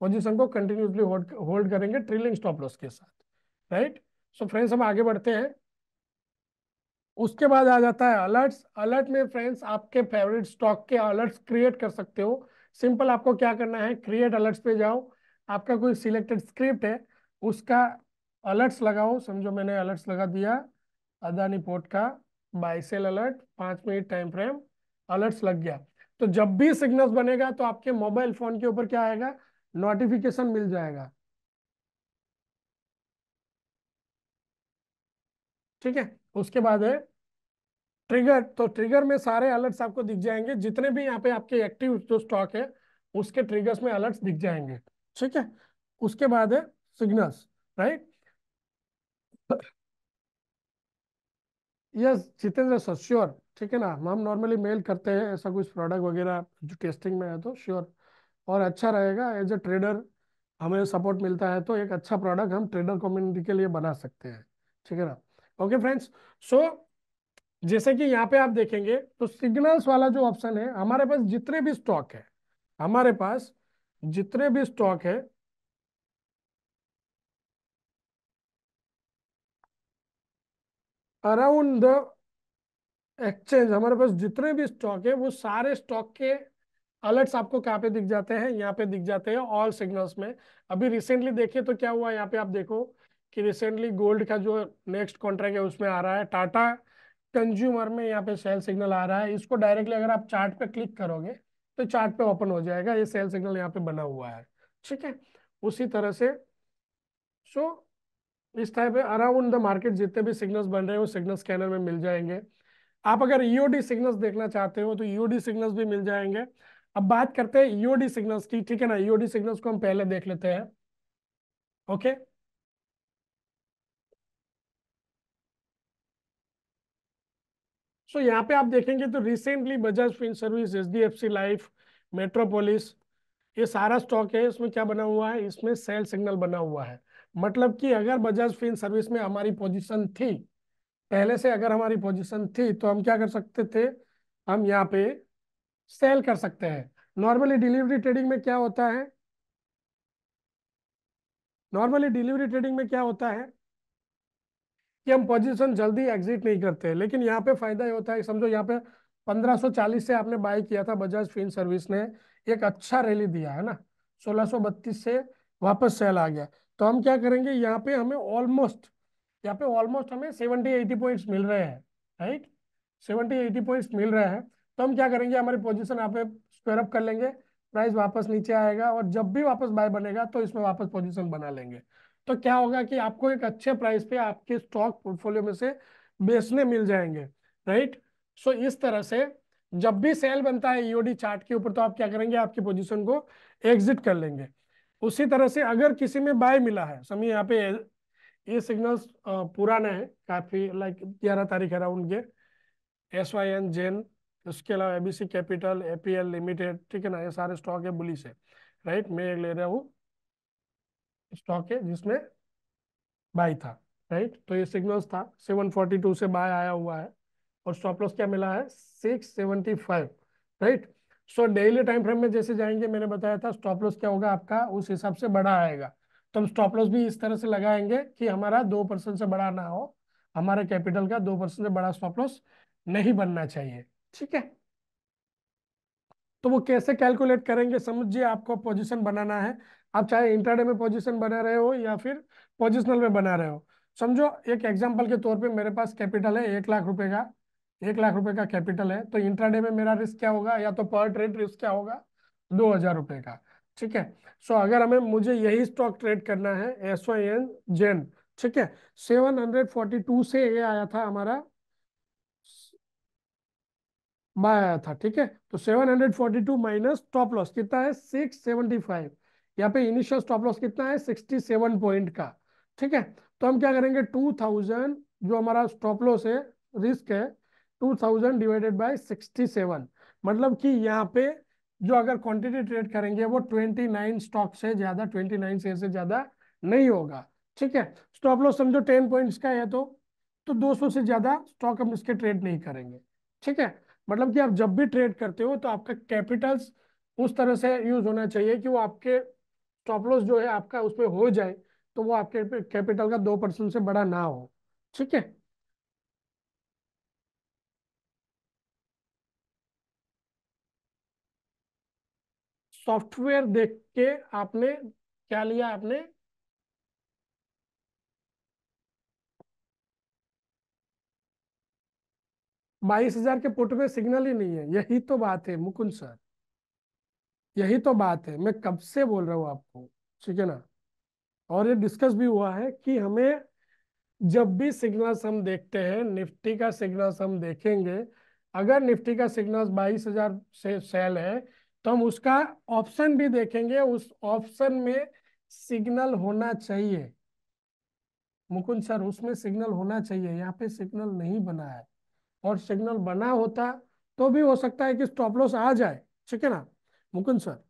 पोजिशन को कंटिन्यूसली होल्ड करेंगे ट्रिलिंग स्टॉप लॉस के साथ राइट सो फ्रेंड्स हम आगे बढ़ते हैं उसके बाद आ जाता है अलर्ट्स अलर्ट में फ्रेंड्स आपके फेवरेट स्टॉक के अलर्ट्स क्रिएट कर सकते हो सिंपल आपको क्या करना है क्रिएट अलर्ट्स पे जाओ आपका कोई सिलेक्टेड स्क्रिप्ट है उसका अलर्ट्स लगाओ समझो मैंने अलर्ट्स लगा दिया अदानी पोर्ट का बाइसेल अलर्ट पाँच मिनट टाइम फ्रेम अलर्ट्स लग गया तो जब भी सिग्नल्स बनेगा तो आपके मोबाइल फोन के ऊपर क्या आएगा नोटिफिकेशन मिल जाएगा ठीक है उसके बाद है ट्रिगर तो ट्रिगर में सारे अलर्ट्स आपको दिख जाएंगे जितने भी यहाँ पे आपके एक्टिव जो स्टॉक है उसके ट्रिगर्स में अलर्ट्स दिख जाएंगे ठीक है उसके बाद है signals right yes Jitendra sir sure ठीक है ना हम नॉर्मली मेल करते हैं ऐसा कुछ प्रोडक्ट वगैरह जो टेस्टिंग में है तो श्योर और अच्छा रहेगा एज ए ट्रेडर हमें सपोर्ट मिलता है तो एक अच्छा प्रोडक्ट हम ट्रेडर कम्युनिटी के लिए बना सकते हैं ठीक है ना ओके फ्रेंड्स सो जैसे कि यहाँ पे आप देखेंगे तो सिग्नल्स वाला जो ऑप्शन है हमारे पास जितने भी स्टॉक है हमारे पास जितने भी स्टॉक है अराउंड द एक्सचेंज हमारे पास जितने भी स्टॉक है वो सारे स्टॉक के अलर्ट्स आपको कहाँ पे दिख जाते हैं यहाँ पे दिख जाते हैं ऑल सिग्नल्स में अभी रिसेंटली देखिए तो क्या हुआ यहाँ पे आप देखो कि रिसेंटली गोल्ड का जो नेक्स्ट कॉन्ट्रैक्ट है उसमें आ रहा है टाटा कंज्यूमर में यहाँ पे सेल सिग्नल आ रहा है इसको डायरेक्टली अगर आप चार्ट पे क्लिक करोगे तो चार्ट पे ओपन हो जाएगा ये सेल सिग्नल यहाँ पे बना हुआ है ठीक है उसी तरह से सो so, इस टाइप अराउंड द मार्केट जितने भी सिग्नल्स बन रहे हैं वो सिग्नल स्कैनर में मिल जाएंगे आप अगर ईओडी e सिग्नल्स देखना चाहते हो तो ईओडी e सिग्नल्स भी मिल जाएंगे अब बात करते हैं ईओडी e सिग्नल्स की ठीक है ना ईओडी सिग्नल्स को हम पहले देख लेते हैं ओके okay? सो so, यहाँ पे आप देखेंगे तो recently Bajaj fin service H D F C life Metropolis ये सारा स्टॉक है इसमें क्या बना हुआ है इसमें सेल सिग्नल बना हुआ है मतलब कि अगर बजाज फिन सर्विस में हमारी पोजीशन थी पहले से अगर हमारी पोजीशन थी तो हम क्या कर सकते थे हम यहाँ पे सेल कर सकते हैं नॉर्मली डिलीवरी ट्रेडिंग में क्या होता है नॉर्मली डिलीवरी ट्रेडिंग में क्या होता है कि हम पोजीशन जल्दी एग्जिट नहीं करते हैं लेकिन यहाँ पे फायदा ये होता है समझो यहाँ पे 1540 से आपने बाय किया था बजाज फिन सर्विस ने एक अच्छा रैली दिया है ना सोलह से वापस सेल आ गया तो हम क्या करेंगे यहाँ पे हमें ऑलमोस्ट यहाँ पे ऑलमोस्ट हमें सेवनटी एटी पॉइंट्स मिल रहे हैं राइट सेवनटी एटी पॉइंट्स मिल रहे हैं तो हम क्या करेंगे हमारी पोजिशन यहाँ पे स्क्वेयर अप कर लेंगे प्राइस वापस नीचे आएगा और जब भी वापस बाय बनेगा तो इसमें वापस पोजिशन बना लेंगे तो क्या होगा कि आपको एक अच्छे प्राइस पे आपके स्टॉक पोर्टफोलियो में से बेचने मिल जाएंगे राइट सो so, इस तरह से जब भी सेल बनता है ईओडी e चार्ट के ऊपर तो आप क्या करेंगे आपकी पोजीशन को एग्जिट कर लेंगे उसी तरह से अगर किसी में बाय मिला है समय यहाँ पे ये सिग्नल्स पुराने हैं काफ़ी लाइक ग्यारह तारीख अराउंड के एस वाई एन जेन उसके अलावा एबीसी कैपिटल एपीएल लिमिटेड ठीक है ना ये सारे स्टॉक है बुलिस है राइट मैं ले रहा हूँ स्टॉक है जिसमें बाय था राइट तो ये सिग्नल्स था 742 से बाय आया हुआ है और स्टॉप लॉस क्या मिला है 675 right so daily time frame में जैसे जाएंगे मैंने बताया था स्टॉप लॉस क्या होगा आपका उस हिसाब से बड़ा आएगा तो हम स्टॉप लॉस भी इस तरह से लगाएंगे कि हमारा दो परसेंट से बड़ा ना हो हमारे कैपिटल का दो परसेंट से बड़ा स्टॉप लॉस नहीं बनना चाहिए ठीक है तो वो कैसे कैलकुलेट करेंगे समझिए आपको पोजीशन बनाना है आप चाहे इंटरडे में पोजिशन बना रहे हो या फिर पोजिशनल में बना रहे हो समझो एक एग्जाम्पल के तौर पर मेरे पास कैपिटल है एक लाख रुपए का एक लाख रुपए का कैपिटल है तो इंट्राडे में मेरा रिस्क क्या होगा या तो पर ट्रेड रिस्क क्या होगा दो हजार रुपए का ठीक है सो so, अगर हमें मुझे यही स्टॉक ट्रेड करना है एस ओ एन जेन ठीक है सेवन हंड्रेड फोर्टी टू से ये आया था हमारा बाय आया था ठीक है तो seven hundred forty two minus stop loss कितना है सिक्स सेवेंटी फाइव यहाँ पे इनिशियल स्टॉप लॉस कितना है 67 पॉइंट का ठीक है तो हम क्या करेंगे 2000 जो हमारा स्टॉप लॉस है रिस्क है 2000 डिवाइडेड बाय 67 मतलब कि यहाँ पे जो अगर क्वांटिटी ट्रेड करेंगे वो 29 स्टॉक से ज्यादा 29 शेयर से ज्यादा नहीं होगा ठीक है स्टॉप लॉस समझो 10 पॉइंट्स का है तो तो 200 से ज्यादा स्टॉक हम इसके ट्रेड नहीं करेंगे ठीक है मतलब कि आप जब भी ट्रेड करते हो तो आपका कैपिटल्स उस तरह से यूज होना चाहिए कि वो आपके स्टॉप लॉस जो है आपका उस पर हो जाए तो वो आपके कैपिटल का दो परसेंट से बड़ा ना हो ठीक है सॉफ्टवेयर देख के आपने क्या लिया आपने बाईस हजार के पुट में सिग्नल ही नहीं है यही तो बात है मुकुंद सर यही तो बात है मैं कब से बोल रहा हूँ आपको ठीक है ना और ये डिस्कस भी हुआ है कि हमें जब भी सिग्नल्स हम देखते हैं निफ्टी का सिग्नल्स हम देखेंगे अगर निफ्टी का सिग्नल्स बाईस हजार से सेल है तो हम उसका ऑप्शन भी देखेंगे उस ऑप्शन में सिग्नल होना चाहिए मुकुंद सर उसमें सिग्नल होना चाहिए यहाँ पे सिग्नल नहीं बना है और सिग्नल बना होता तो भी हो सकता है कि स्टॉप लॉस आ जाए ठीक है ना मुकुंद सर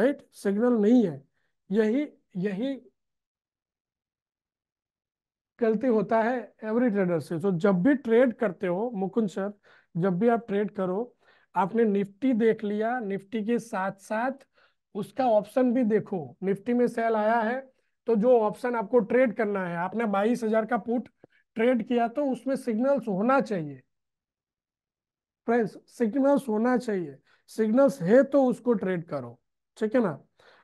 राइट सिग्नल नहीं है यही यही गलती होता है एवरी ट्रेडर से तो जब भी ट्रेड करते हो मुकुंद सर जब भी आप ट्रेड करो आपने निफ्टी देख लिया निफ्टी के साथ साथ उसका ऑप्शन भी देखो निफ्टी में सेल आया है तो जो ऑप्शन आपको ट्रेड करना है आपने बाईस हजार का पुट ट्रेड किया तो उसमें सिग्नल्स होना चाहिए फ्रेंड्स सिग्नल्स होना चाहिए सिग्नल्स है तो उसको ट्रेड करो ठीक है ना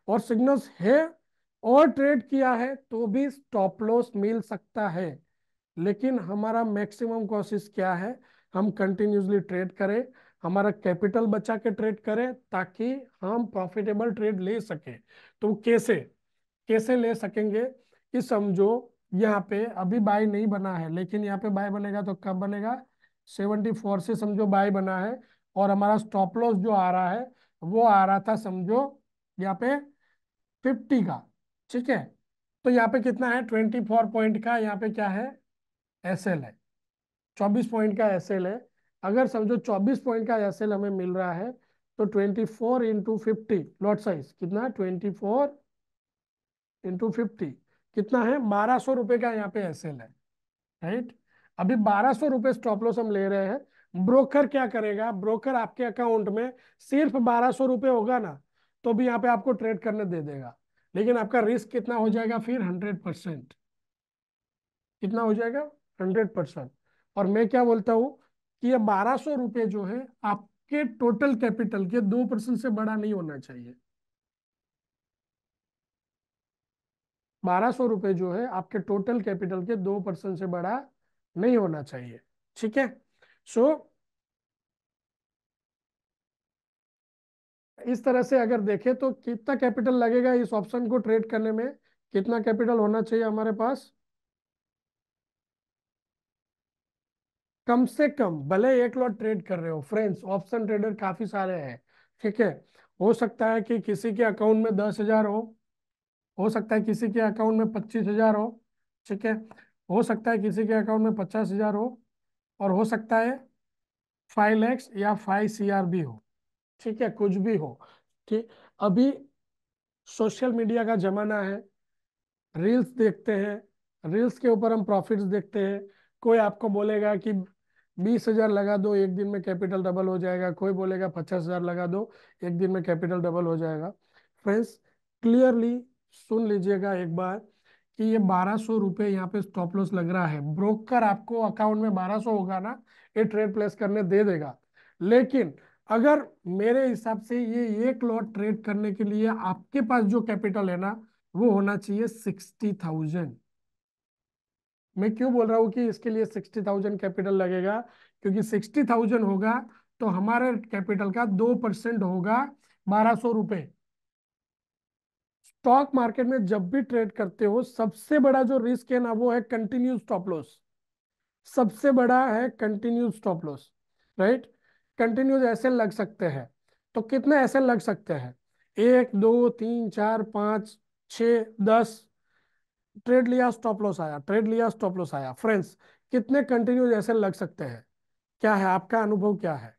और सिग्नल्स है और ट्रेड किया है तो भी स्टॉप लॉस मिल सकता है लेकिन हमारा मैक्सिमम कोशिश क्या है हम कंटिन्यूसली ट्रेड करें हमारा कैपिटल बचा के ट्रेड करें ताकि हम प्रॉफिटेबल ट्रेड ले सके तो कैसे कैसे ले सकेंगे कि समझो यहाँ पे अभी बाय नहीं बना है लेकिन यहाँ पे बाय बनेगा तो कब बनेगा 74 से समझो बाय बना है और हमारा स्टॉप लॉस जो आ रहा है वो आ रहा था समझो यहाँ पे फिफ्टी का ठीक है तो यहाँ पे कितना है ट्वेंटी फोर पॉइंट का यहाँ पे क्या है एस एल है चौबीस पॉइंट का एस एल है अगर समझो चौबीस पॉइंट का एस एल हमें मिल रहा है तो twenty four into fifty lot size कितना ट्वेंटी फोर इंटू फिफ्टी कितना है बारह सौ रुपए का यहाँ पे एस एल है राइट अभी बारह सौ रुपए स्टॉप लॉस हम ले रहे हैं ब्रोकर क्या करेगा ब्रोकर आपके अकाउंट में सिर्फ बारह सौ रुपए होगा ना तो भी यहाँ पे आपको ट्रेड करने दे देगा लेकिन आपका रिस्क कितना हो जाएगा फिर हंड्रेड परसेंट कितना हो जाएगा हंड्रेड परसेंट और मैं क्या बोलता हूँ कि ये बारह सौ रुपए जो है आपके टोटल कैपिटल के दो परसेंट से बड़ा नहीं होना चाहिए बारह सौ रुपए जो है आपके टोटल कैपिटल के दो परसेंट से बड़ा नहीं होना चाहिए ठीक है सो इस तरह से अगर देखें तो कितना कैपिटल लगेगा इस ऑप्शन को ट्रेड करने में कितना कैपिटल होना चाहिए हमारे पास कम से कम भले एक लॉट ट्रेड कर रहे हो फ्रेंड्स ऑप्शन ट्रेडर काफी सारे हैं ठीक है हो सकता है कि किसी के अकाउंट में दस हजार हो हो सकता है किसी के अकाउंट में पच्चीस हजार हो ठीक है हो सकता है किसी के अकाउंट में पचास हजार हो और हो सकता है फाइव लैक्स या फाइव सी आर भी हो ठीक है कुछ भी हो ठीक अभी सोशल मीडिया का ज़माना है रील्स देखते हैं रील्स के ऊपर हम प्रॉफिट्स देखते हैं कोई आपको बोलेगा कि बीस हज़ार लगा दो एक दिन में कैपिटल डबल हो जाएगा कोई बोलेगा पचास हज़ार लगा दो एक दिन में कैपिटल डबल हो जाएगा फ्रेंड्स क्लियरली सुन लीजिएगा एक बार कि ये बारह सौ रुपए यहाँ पे स्टॉप लॉस लग रहा है ब्रोकर आपको अकाउंट में बारह सौ होगा ना ये ट्रेड प्लेस करने दे देगा लेकिन अगर मेरे हिसाब से ये एक लॉट ट्रेड करने के लिए आपके पास जो कैपिटल है ना वो होना चाहिए सिक्सटी थाउजेंड मैं क्यों बोल रहा हूँ कि इसके लिए सिक्सटी थाउजेंड कैपिटल लगेगा क्योंकि सिक्सटी थाउजेंड होगा तो हमारे कैपिटल का दो परसेंट होगा बारह सौ रुपये स्टॉक मार्केट में जब भी ट्रेड करते हो सबसे बड़ा जो रिस्क है ना वो है कंटिन्यू स्टॉप लॉस सबसे बड़ा है continue stop loss right continues ऐसे लग सकते हैं तो कितने ऐसे लग सकते हैं एक दो तीन चार पाँच छ दस ट्रेड लिया स्टॉप लॉस आया ट्रेड लिया स्टॉप लॉस आया फ्रेंड्स कितने कंटिन्यूज ऐसे लग सकते हैं क्या है आपका अनुभव क्या है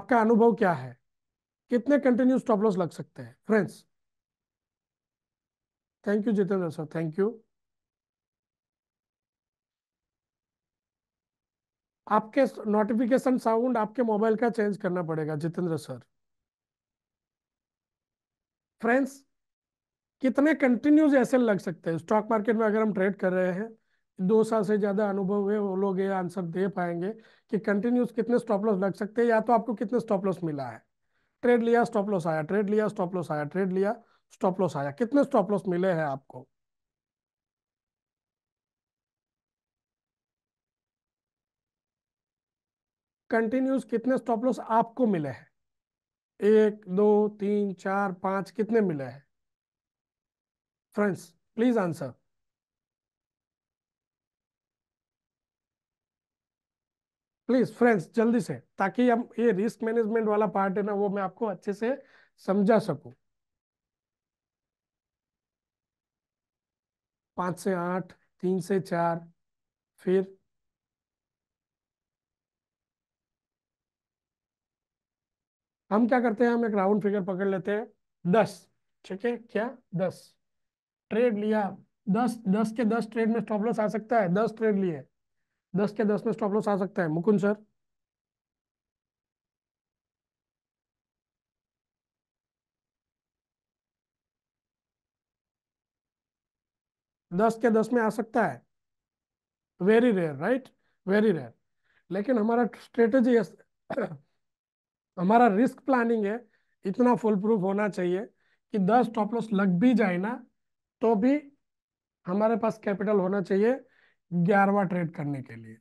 आपका अनुभव क्या है कितने कंटिन्यू स्टॉप लॉस लग सकते हैं friends thank you Jitendra sir thank you आपके नोटिफिकेशन साउंड आपके मोबाइल का चेंज करना पड़ेगा जितेंद्र सर फ्रेंड्स कितने कंटिन्यूज ऐसे लग सकते हैं स्टॉक मार्केट में अगर हम ट्रेड कर रहे हैं दो साल से ज़्यादा अनुभव है वो लोग ये आंसर दे पाएंगे कि कंटिन्यूस कितने स्टॉप लॉस लग सकते हैं या तो आपको कितने स्टॉप लॉस मिला है ट्रेड लिया स्टॉप लॉस आया ट्रेड लिया स्टॉप लॉस आया ट्रेड लिया स्टॉप लॉस आया कितने स्टॉप लॉस मिले हैं आपको कंटिन्यूस कितने स्टॉप लॉस आपको मिले हैं एक दो तीन चार पांच कितने मिले हैं friends please answer please friends जल्दी से ताकि हम ये रिस्क मैनेजमेंट वाला पार्ट है ना वो मैं आपको अच्छे से समझा सकूं पांच से आठ तीन से चार फिर हम क्या करते हैं हम एक राउंड फिगर पकड़ लेते हैं दस ठीक है क्या दस ट्रेड लिया दस दस के दस ट्रेड में स्टॉप लॉस आ सकता है दस ट्रेड लिए दस के दस में स्टॉप लॉस आ सकता है मुकुंद सर दस के दस में आ सकता है very rare right very rare लेकिन हमारा स्ट्रेटेजी हमारा रिस्क प्लानिंग है इतना फुल प्रूफ होना चाहिए कि दस टॉपलॉस लग भी जाए ना तो भी हमारे पास कैपिटल होना चाहिए ग्यारहवा ट्रेड करने के लिए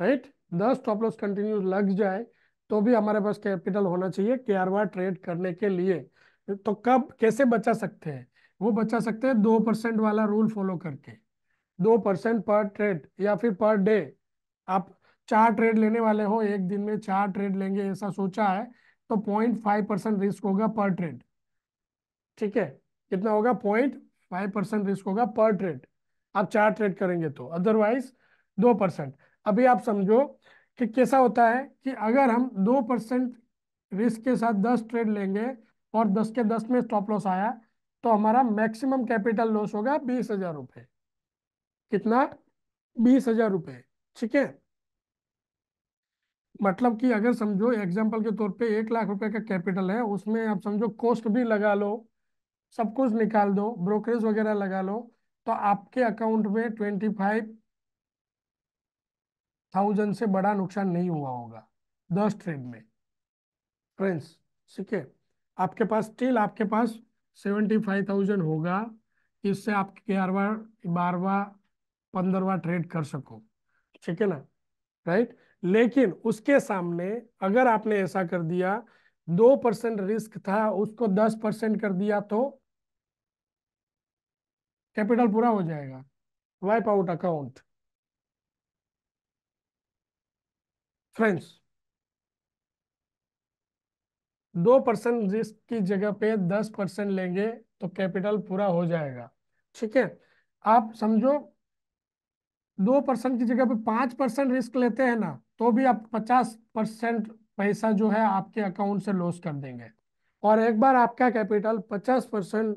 राइट दस स्टॉप लॉस कंटिन्यू लग जाए तो भी हमारे पास कैपिटल होना चाहिए ग्यारहवा ट्रेड करने के लिए तो कब कैसे बचा सकते हैं वो बचा सकते हैं दो परसेंट वाला रूल फॉलो करके दो परसेंट पर ट्रेड या फिर पर डे आप चार ट्रेड लेने वाले हो एक दिन में चार ट्रेड लेंगे ऐसा सोचा है तो पॉइंट फाइव परसेंट रिस्क होगा पर ट्रेड ठीक है कितना होगा पॉइंट फाइव परसेंट रिस्क होगा पर ट्रेड आप चार ट्रेड करेंगे तो अदरवाइज दो परसेंट अभी आप समझो कि कैसा होता है कि अगर हम दो परसेंट रिस्क के साथ दस ट्रेड लेंगे और दस के दस में स्टॉप लॉस आया तो हमारा मैक्सिमम कैपिटल लॉस होगा बीस हजार रुपये कितना बीस हजार रुपये ठीक है मतलब कि अगर समझो एग्जाम्पल के तौर पे एक लाख रुपए का कैपिटल है उसमें आप समझो कॉस्ट भी लगा लो सब कुछ निकाल दो ब्रोकरेज वगैरह लगा लो तो आपके अकाउंट में ट्वेंटी फाइव थाउजेंड से बड़ा नुकसान नहीं हुआ होगा दस ट्रेड में फ्रेंड्स ठीक है आपके पास स्टिल आपके पास सेवेंटी फाइव थाउजेंड होगा इससे आप ग्यारहवा बारहवा पंद्रहवा ट्रेड कर सको ठीक है ना राइट लेकिन उसके सामने अगर आपने ऐसा कर दिया दो परसेंट रिस्क था उसको दस परसेंट कर दिया तो कैपिटल पूरा हो जाएगा वाइप आउट अकाउंट फ्रेंड्स दो परसेंट रिस्क की जगह पे दस परसेंट लेंगे तो कैपिटल पूरा हो जाएगा ठीक है आप समझो दो परसेंट की जगह पे पांच परसेंट रिस्क लेते हैं ना तो भी आप पचास परसेंट पैसा जो है आपके अकाउंट से लॉस कर देंगे और एक बार आपका कैपिटल पचास परसेंट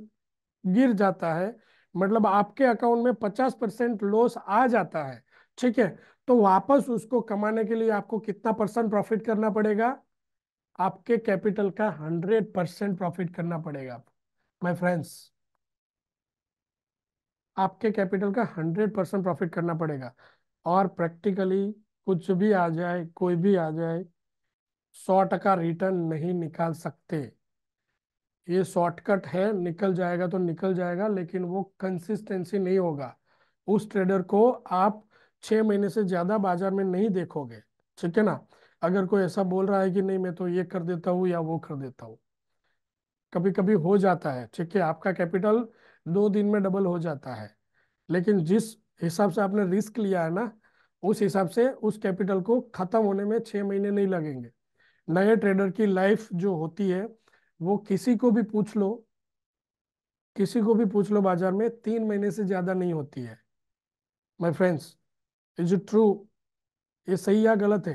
गिर जाता है मतलब आपके अकाउंट में पचास परसेंट लॉस आ जाता है ठीक है तो वापस उसको कमाने के लिए आपको कितना परसेंट प्रॉफिट करना पड़ेगा आपके कैपिटल का हंड्रेड परसेंट प्रॉफिट करना पड़ेगा माय फ्रेंड्स आपके कैपिटल का हंड्रेड परसेंट प्रॉफिट करना पड़ेगा और प्रैक्टिकली कुछ भी आ जाए कोई भी आ जाए सौ टका रिटर्न नहीं निकाल सकते ये शॉर्टकट है निकल जाएगा तो निकल जाएगा लेकिन वो कंसिस्टेंसी नहीं होगा उस ट्रेडर को आप छ महीने से ज़्यादा बाजार में नहीं देखोगे ठीक है ना अगर कोई ऐसा बोल रहा है कि नहीं मैं तो ये कर देता हूँ या वो कर देता हूँ कभी कभी हो जाता है ठीक है आपका कैपिटल दो दिन में डबल हो जाता है लेकिन जिस हिसाब से आपने रिस्क लिया है ना उस हिसाब से उस कैपिटल को ख़त्म होने में छः महीने नहीं लगेंगे नए ट्रेडर की लाइफ जो होती है वो किसी को भी पूछ लो किसी को भी पूछ लो बाजार में तीन महीने से ज्यादा नहीं होती है my friends is it true ये सही या गलत है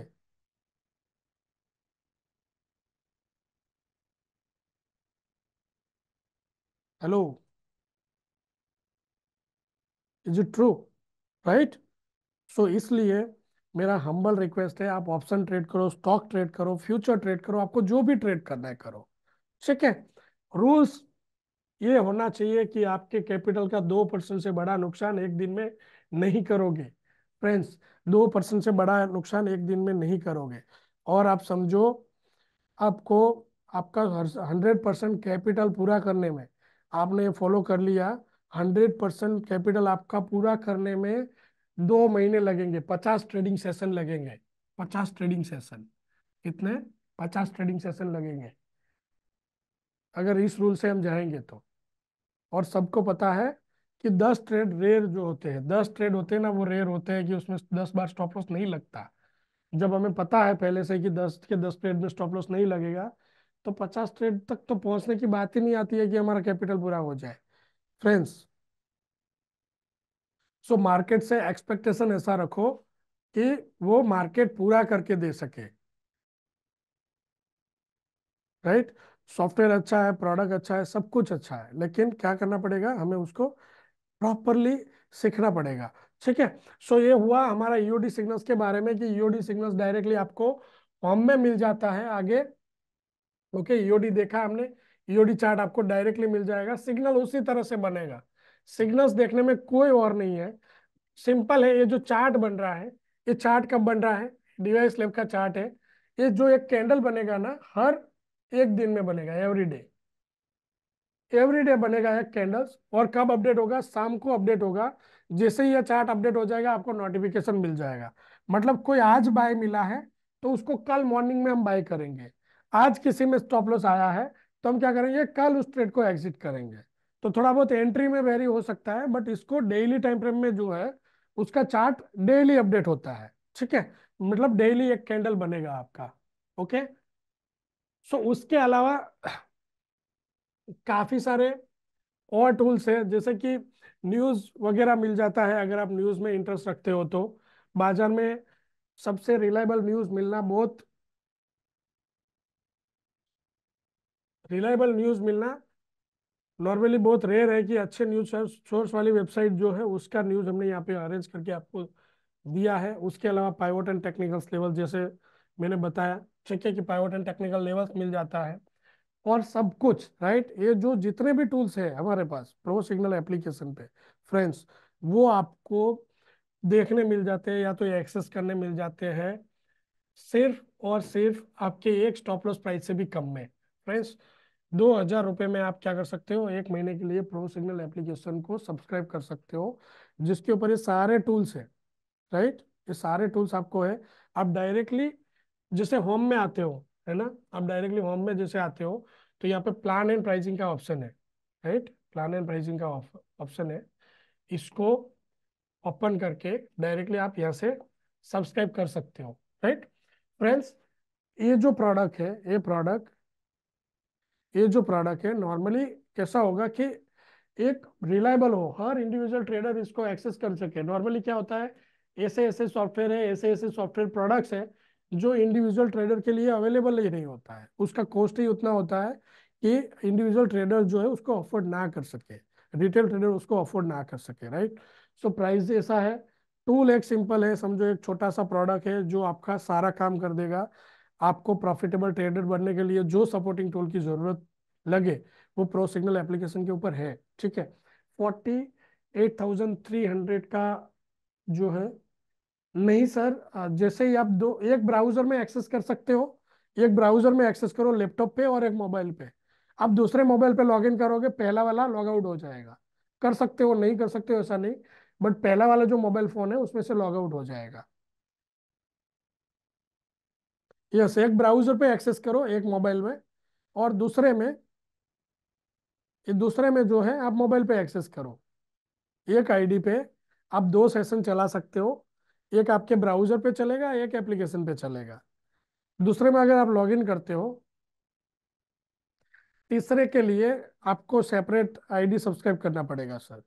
hello is it true right so इसलिए मेरा हम्बल रिक्वेस्ट है आप ऑप्शन ट्रेड करो स्टॉक ट्रेड करो फ्यूचर ट्रेड करो आपको जो भी ट्रेड करना है करो ठीक है रूल्स ये होना चाहिए कि आपके कैपिटल का दो परसेंट से बड़ा नुकसान एक दिन में नहीं करोगे फ्रेंड्स दो परसेंट से बड़ा नुकसान एक दिन में नहीं करोगे और आप समझो आपको आपका हंड्रेड परसेंट कैपिटल पूरा करने में आपने फॉलो कर लिया हंड्रेड परसेंट कैपिटल आपका पूरा करने में दो महीने लगेंगे पचास ट्रेडिंग सेशन लगेंगे पचास ट्रेडिंग सेशन कितने पचास ट्रेडिंग सेशन लगेंगे अगर इस रूल से हम जाएंगे तो और सबको पता है कि दस ट्रेड रेयर जो होते हैं दस ट्रेड होते हैं ना वो रेयर होते हैं कि उसमें दस बार स्टॉप लॉस नहीं लगता जब हमें पता है पहले से कि दस के दस ट्रेड में स्टॉप लॉस नहीं लगेगा तो पचास ट्रेड तक तो पहुंचने की बात ही नहीं आती है कि हमारा कैपिटल पूरा हो जाए फ्रेंड्स सो मार्केट से एक्सपेक्टेशन ऐसा रखो कि वो मार्केट पूरा करके दे सके राइट right? सॉफ्टवेयर अच्छा है प्रोडक्ट अच्छा है सब कुछ अच्छा है लेकिन क्या करना पड़ेगा हमें उसको प्रॉपरली सीखना पड़ेगा ठीक है सो ये हुआ हमारा ईओडी e सिग्नल्स के बारे में कि ईओडी e सिग्नल्स डायरेक्टली आपको फॉर्म में मिल जाता है आगे ओके ईओडी e देखा हमने ईओडी चार्ट आपको डायरेक्टली मिल जाएगा सिग्नल उसी तरह से बनेगा सिग्नल्स देखने में कोई और नहीं है सिंपल है ये जो चार्ट बन रहा है ये चार्ट कब बन रहा है डिवाइस लेव का चार्ट है ये जो एक कैंडल बनेगा ना हर एक दिन में बनेगा एवरी डे एवरी डे बनेगा एक कैंडल्स और कब अपडेट होगा शाम को अपडेट होगा जैसे ही यह चार्ट अपडेट हो जाएगा आपको नोटिफिकेशन मिल जाएगा मतलब कोई आज बाय मिला है तो उसको कल मॉर्निंग में हम बाय करेंगे आज किसी में स्टॉप लॉस आया है तो हम क्या करेंगे कल उस ट्रेड को एग्जिट करेंगे तो थोड़ा बहुत एंट्री में वेरी हो सकता है बट इसको डेली टाइम फ्रेम में जो है उसका चार्ट डेली अपडेट होता है ठीक है मतलब डेली एक कैंडल बनेगा आपका ओके सो so, उसके अलावा काफ़ी सारे और टूल्स हैं जैसे कि न्यूज़ वगैरह मिल जाता है अगर आप न्यूज़ में इंटरेस्ट रखते हो तो बाजार में सबसे रिलायबल न्यूज़ मिलना बहुत रिलायबल न्यूज़ मिलना नॉर्मली बहुत रेयर है कि अच्छे न्यूज़ सोर्स वाली वेबसाइट जो है उसका न्यूज़ हमने यहाँ पे अरेंज करके आपको दिया है उसके अलावा पाइवट एंड टेक्निकल लेवल जैसे मैंने बताया ठीक है कि पाइवट एंड टेक्निकल लेवल्स मिल जाता है और सब कुछ राइट ये जो जितने भी टूल्स है हमारे पास प्रो सिग्नल एप्लीकेशन पे फ्रेंड्स वो आपको देखने मिल जाते हैं या तो एक्सेस करने मिल जाते हैं सिर्फ और सिर्फ आपके एक स्टॉप लॉस प्राइस से भी कम में फ्रेंड्स दो हजार रुपये में आप क्या कर सकते हो एक महीने के लिए प्रो सिग्नल एप्लीकेशन को सब्सक्राइब कर सकते हो जिसके ऊपर ये सारे टूल्स है राइट ये सारे टूल्स आपको है आप डायरेक्टली जैसे होम में आते हो है ना आप डायरेक्टली होम में जैसे आते हो तो यहाँ पे प्लान एंड प्राइसिंग का ऑप्शन है राइट प्लान एंड प्राइसिंग का ऑप्शन है इसको ओपन करके डायरेक्टली आप यहाँ से सब्सक्राइब कर सकते हो राइट फ्रेंड्स ये जो प्रोडक्ट है ये प्रोडक्ट ये जो प्रोडक्ट है नॉर्मली कैसा होगा कि एक रिलायबल हो हर इंडिविजुअल ट्रेडर इसको एक्सेस कर सके नॉर्मली क्या होता है ऐसे ऐसे सॉफ्टवेयर है ऐसे ऐसे सॉफ्टवेयर प्रोडक्ट्स है जो इंडिविजुअल ट्रेडर के लिए अवेलेबल ही नहीं होता है उसका कॉस्ट ही उतना होता है कि इंडिविजुअल ट्रेडर जो है उसको अफोर्ड ना कर सके रिटेल ट्रेडर उसको अफोर्ड ना कर सके राइट सो प्राइस ऐसा है टूल एक सिंपल है समझो एक छोटा सा प्रोडक्ट है जो आपका सारा काम कर देगा आपको प्रॉफिटेबल ट्रेडर बनने के लिए जो सपोर्टिंग टूल की जरूरत लगे वो प्रो सिग्नल एप्लीकेशन के ऊपर है ठीक है forty eight thousand three hundred का जो है नहीं सर जैसे ही आप दो एक ब्राउजर में एक्सेस कर सकते हो एक ब्राउजर में एक्सेस करो लैपटॉप पे और एक मोबाइल पे आप दूसरे मोबाइल पे लॉगिन करोगे पहला वाला लॉग आउट हो जाएगा कर सकते हो नहीं कर सकते हो ऐसा नहीं बट पहला वाला जो मोबाइल फोन है उसमें से लॉग आउट हो जाएगा यस yes, एक ब्राउजर पे एक्सेस करो एक मोबाइल में और दूसरे में दूसरे में जो है आप मोबाइल पे एक्सेस करो एक आईडी पे आप दो सेशन चला सकते हो एक आपके ब्राउजर पे चलेगा एक एप्लीकेशन पे चलेगा दूसरे में अगर आप लॉग करते हो तीसरे के लिए आपको सेपरेट आईडी सब्सक्राइब करना पड़ेगा सर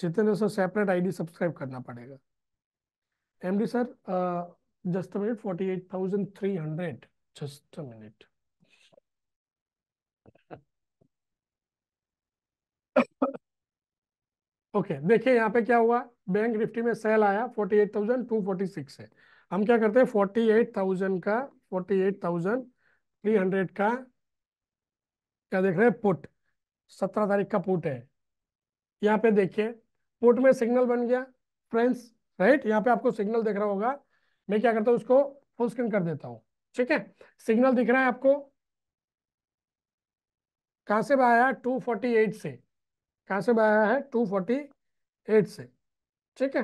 जितने सर सेपरेट आईडी सब्सक्राइब करना पड़ेगा MD sir just a minute forty eight thousand three hundred just a minute okay देखिए यहाँ पे क्या हुआ बैंक निफ्टी में सेल आया forty forty eight thousand two six है हम क्या करते हैं फोर्टी एट थाउजेंड का forty eight thousand three hundred का क्या देख रहे हैं पुट सत्रह तारीख का पुट है यहाँ पे देखिए पुट में सिग्नल बन गया फ्रेंड्स राइट यहाँ पे आपको सिग्नल दिख रहा होगा मैं क्या करता हूँ उसको फुल स्क्रीन कर देता हूँ ठीक है सिग्नल दिख रहा है आपको कहाँ से आया एट से कहाँ से बाया है टू फोर्टी एट से ठीक है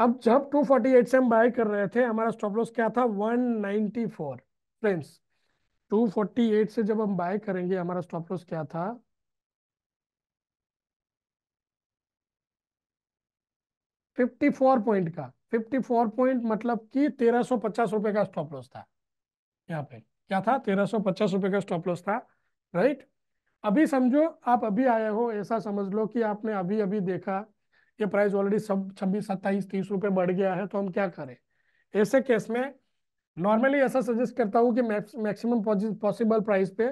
अब जब टू फोर्टी एट से हम बाय कर रहे थे हमारा स्टॉप लॉस क्या था one ninety four friends two forty eight से जब हम बाय करेंगे हमारा स्टॉप लॉस क्या था फिफ्टी फोर पॉइंट का फिफ्टी फोर पॉइंट मतलब कि तेरह सौ पचास रुपये का स्टॉप लॉस था यहाँ पे क्या था तेरह सौ पचास रुपये का स्टॉप लॉस था राइट अभी समझो आप अभी आए हो ऐसा समझ लो कि आपने अभी अभी देखा ये प्राइस ऑलरेडी सब छब्बीस सत्ताईस तीस रुपए बढ़ गया है तो हम क्या करें ऐसे केस में नॉर्मली ऐसा सजेस्ट करता हूँ कि मैक्सिमम पॉसिबल प्राइस पे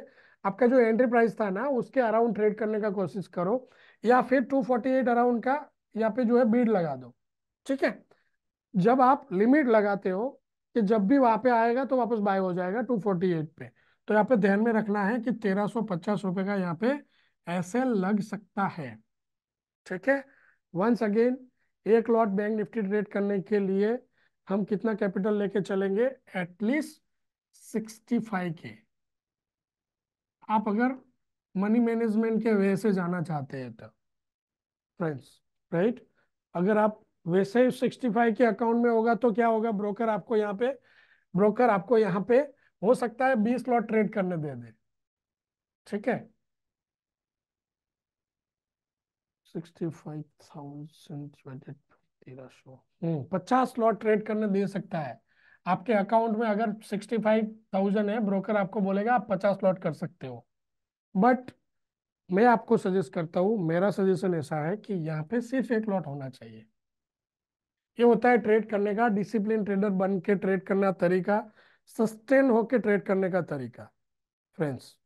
आपका जो एंट्री प्राइस था ना उसके अराउंड ट्रेड करने का कोशिश करो या फिर 248 अराउंड का यहाँ पे जो है बीड लगा दो ठीक है जब आप लिमिट लगाते हो कि जब भी वहाँ पे आएगा तो वापस बाय हो जाएगा 248 पे तो यहाँ पे ध्यान में रखना है कि तेरह सौ पचास रुपये का यहाँ पे ऐसे लग सकता है ठीक है वंस अगेन एक लॉट बैंक निफ्टी ट्रेड करने के लिए हम कितना कैपिटल लेके चलेंगे एटलीस्ट सिक्सटी फाइव के आप अगर मनी मैनेजमेंट के वे से जाना चाहते हैं तो फ्रेंड्स राइट अगर आप वैसे सिक्सटी फाइव के अकाउंट में होगा तो क्या होगा ब्रोकर आपको यहाँ पे ब्रोकर आपको यहाँ पे हो सकता है बीस लॉट ट्रेड करने दे दे ठीक है हम्म, पचास लॉट ट्रेड करने दे सकता है आपके अकाउंट में अगर सिक्सटी फाइव थाउजेंड है ब्रोकर आपको बोलेगा आप पचास लॉट कर सकते हो बट मैं आपको सजेस्ट करता हूँ मेरा सजेशन ऐसा है कि यहाँ पे सिर्फ एक लॉट होना चाहिए ये होता है ट्रेड करने का डिसिप्लिन ट्रेडर बन के ट्रेड करने का तरीका सस्टेन होके ट्रेड करने का तरीका फ्रेंड्स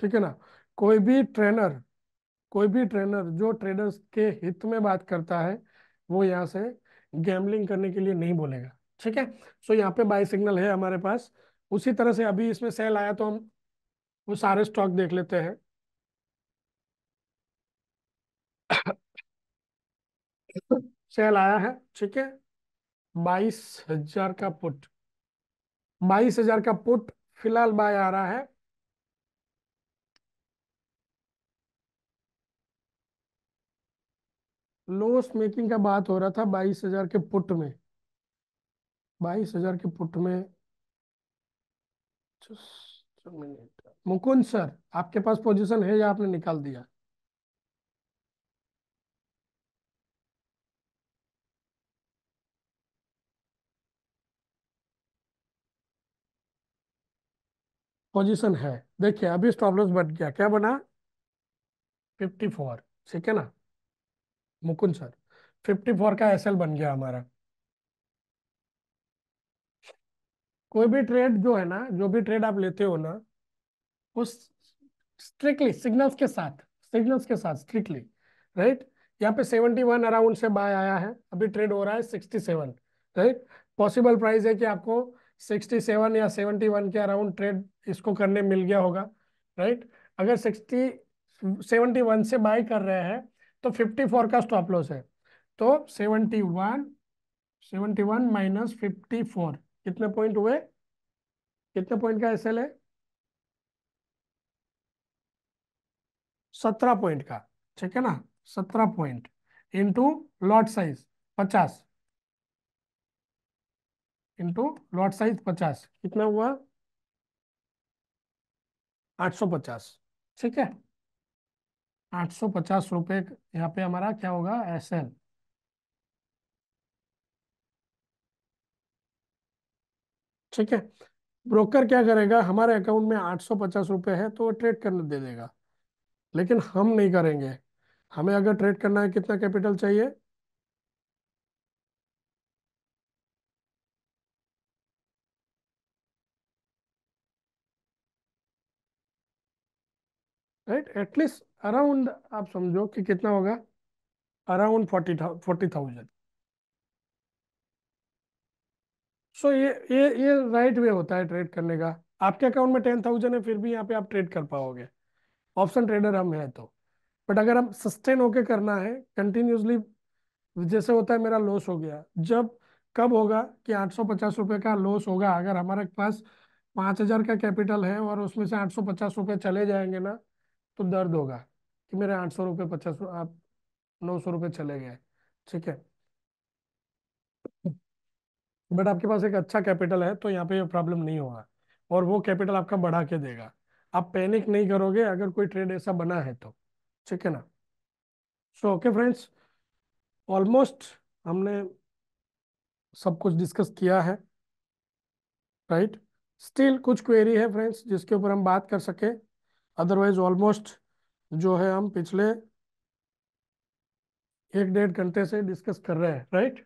ठीक है ना कोई भी ट्रेनर कोई भी ट्रेनर जो ट्रेडर्स के हित में बात करता है वो यहाँ से गैमलिंग करने के लिए नहीं बोलेगा ठीक है सो यहाँ पे बाई सिग्नल है हमारे पास उसी तरह से अभी इसमें सेल आया तो हम वो सारे स्टॉक देख लेते हैं सेल आया है ठीक है बाईस हजार का पुट बाईस हजार का पुट फिलहाल बाय आ रहा है लोस मेकिंग का बात हो रहा था बाईस हजार के पुट में बाईस हजार के पुट में मिनट मुकुंद सर आपके पास पोजीशन है या आपने निकाल दिया पोजीशन है देखिए अभी स्टॉप लॉस बन गया क्या बना 54 ठीक है ना मुकुंद सर 54 का एसएल बन गया हमारा कोई भी ट्रेड जो है ना जो भी ट्रेड आप लेते हो ना उस स्ट्रिक्टली सिग्नल्स के साथ सिग्नल्स के साथ स्ट्रिक्टली राइट यहाँ पे 71 वन अराउंड से बाय आया है अभी ट्रेड हो रहा है 67 राइट पॉसिबल प्राइस है कि आपको सिक्सटी सेवन या सेवनटी वन के अराउंड ट्रेड इसको करने मिल गया होगा राइट अगर सिक्सटी सेवनटी वन से बाय कर रहे हैं तो फिफ्टी फोर का स्टॉप लॉस है तो seventy one seventy one minus fifty four कितने पॉइंट हुए कितने पॉइंट का एस एल है सत्रह पॉइंट का ठीक है ना सत्रह पॉइंट इंटू लॉट साइज पचास इंटू लॉट साइज पचास कितना हुआ आठ सौ पचास ठीक है आठ सौ पचास रुपये यहाँ पे हमारा क्या होगा एस एल ठीक है ब्रोकर क्या करेगा हमारे अकाउंट में आठ सौ पचास रुपये है तो वो ट्रेड करने दे देगा लेकिन हम नहीं करेंगे हमें अगर ट्रेड करना है कितना कैपिटल चाहिए राइट एटलीस्ट अराउंड आप समझो कि कितना होगा around forty forty thousand so ये ये ये राइट वे होता है ट्रेड करने का आपके अकाउंट में टेन थाउजेंड है फिर भी यहाँ पे आप ट्रेड कर पाओगे ऑप्शन ट्रेडर हम हैं तो बट अगर हम सस्टेन होके करना है कंटिन्यूसली जैसे होता है मेरा लॉस हो गया जब कब होगा कि आठ सौ पचास का लॉस होगा अगर हमारे पास पांच हज़ार का कैपिटल है और उसमें से आठ सौ पचास रुपए चले जाएंगे ना तो दर्द होगा कि मेरे आठ सौ रुपये पचास आप नौ सौ रुपये चले गए ठीक है बट आपके पास एक अच्छा कैपिटल है तो यहाँ पे प्रॉब्लम नहीं होगा और वो कैपिटल आपका बढ़ा के देगा आप पैनिक नहीं करोगे अगर कोई ट्रेड ऐसा बना है तो ठीक है ना सो ओके फ्रेंड्स ऑलमोस्ट हमने सब कुछ डिस्कस किया है राइट right? स्टिल कुछ क्वेरी है फ्रेंड्स जिसके ऊपर हम बात कर सके अदरवाइज ऑलमोस्ट जो है हम पिछले एक डेढ़ घंटे से डिस्कस कर रहे हैं right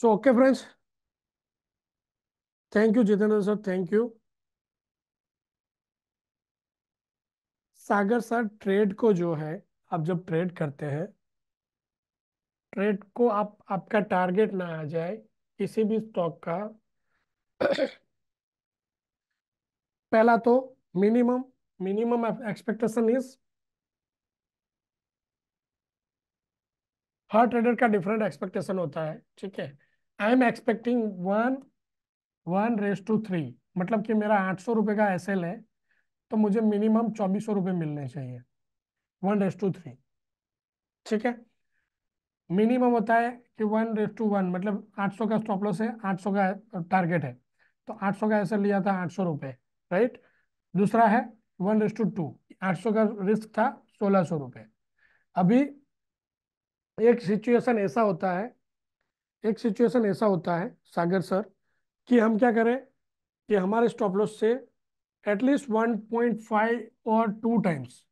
So, okay, friends. Thank you, Jitendra sir. Thank you. Sagar sir trade को जो है आप जब ट्रेड करते हैं ट्रेड को आप आपका टारगेट ना आ जाए किसी भी स्टॉक का पहला तो मिनिमम मिनिमम एक्सपेक्टेशन इज हर ट्रेडर का डिफरेंट एक्सपेक्टेशन होता है ठीक है I am expecting one one raise two three मतलब कि मेरा आठ सौ रुपये का एस एल है तो मुझे मिनिमम चौबीस सौ रुपये मिलने चाहिए वन रेस टू थ्री ठीक है मिनिमम होता है कि वन रेस टू वन मतलब आठ सौ का स्टॉप लॉस है आठ सौ का टारगेट है तो आठ सौ का एस एल लिया था आठ सौ रुपये राइट दूसरा है वन रेस टू टू आठ सौ का रिस्क था सोलह सौ रुपये अभी एक सिचुएशन ऐसा होता है एक सिचुएशन ऐसा होता है सागर सर कि हम क्या करें कि हमारे स्टॉप लॉस से एटलीस्ट वन पॉइंट फाइव और टू टाइम्स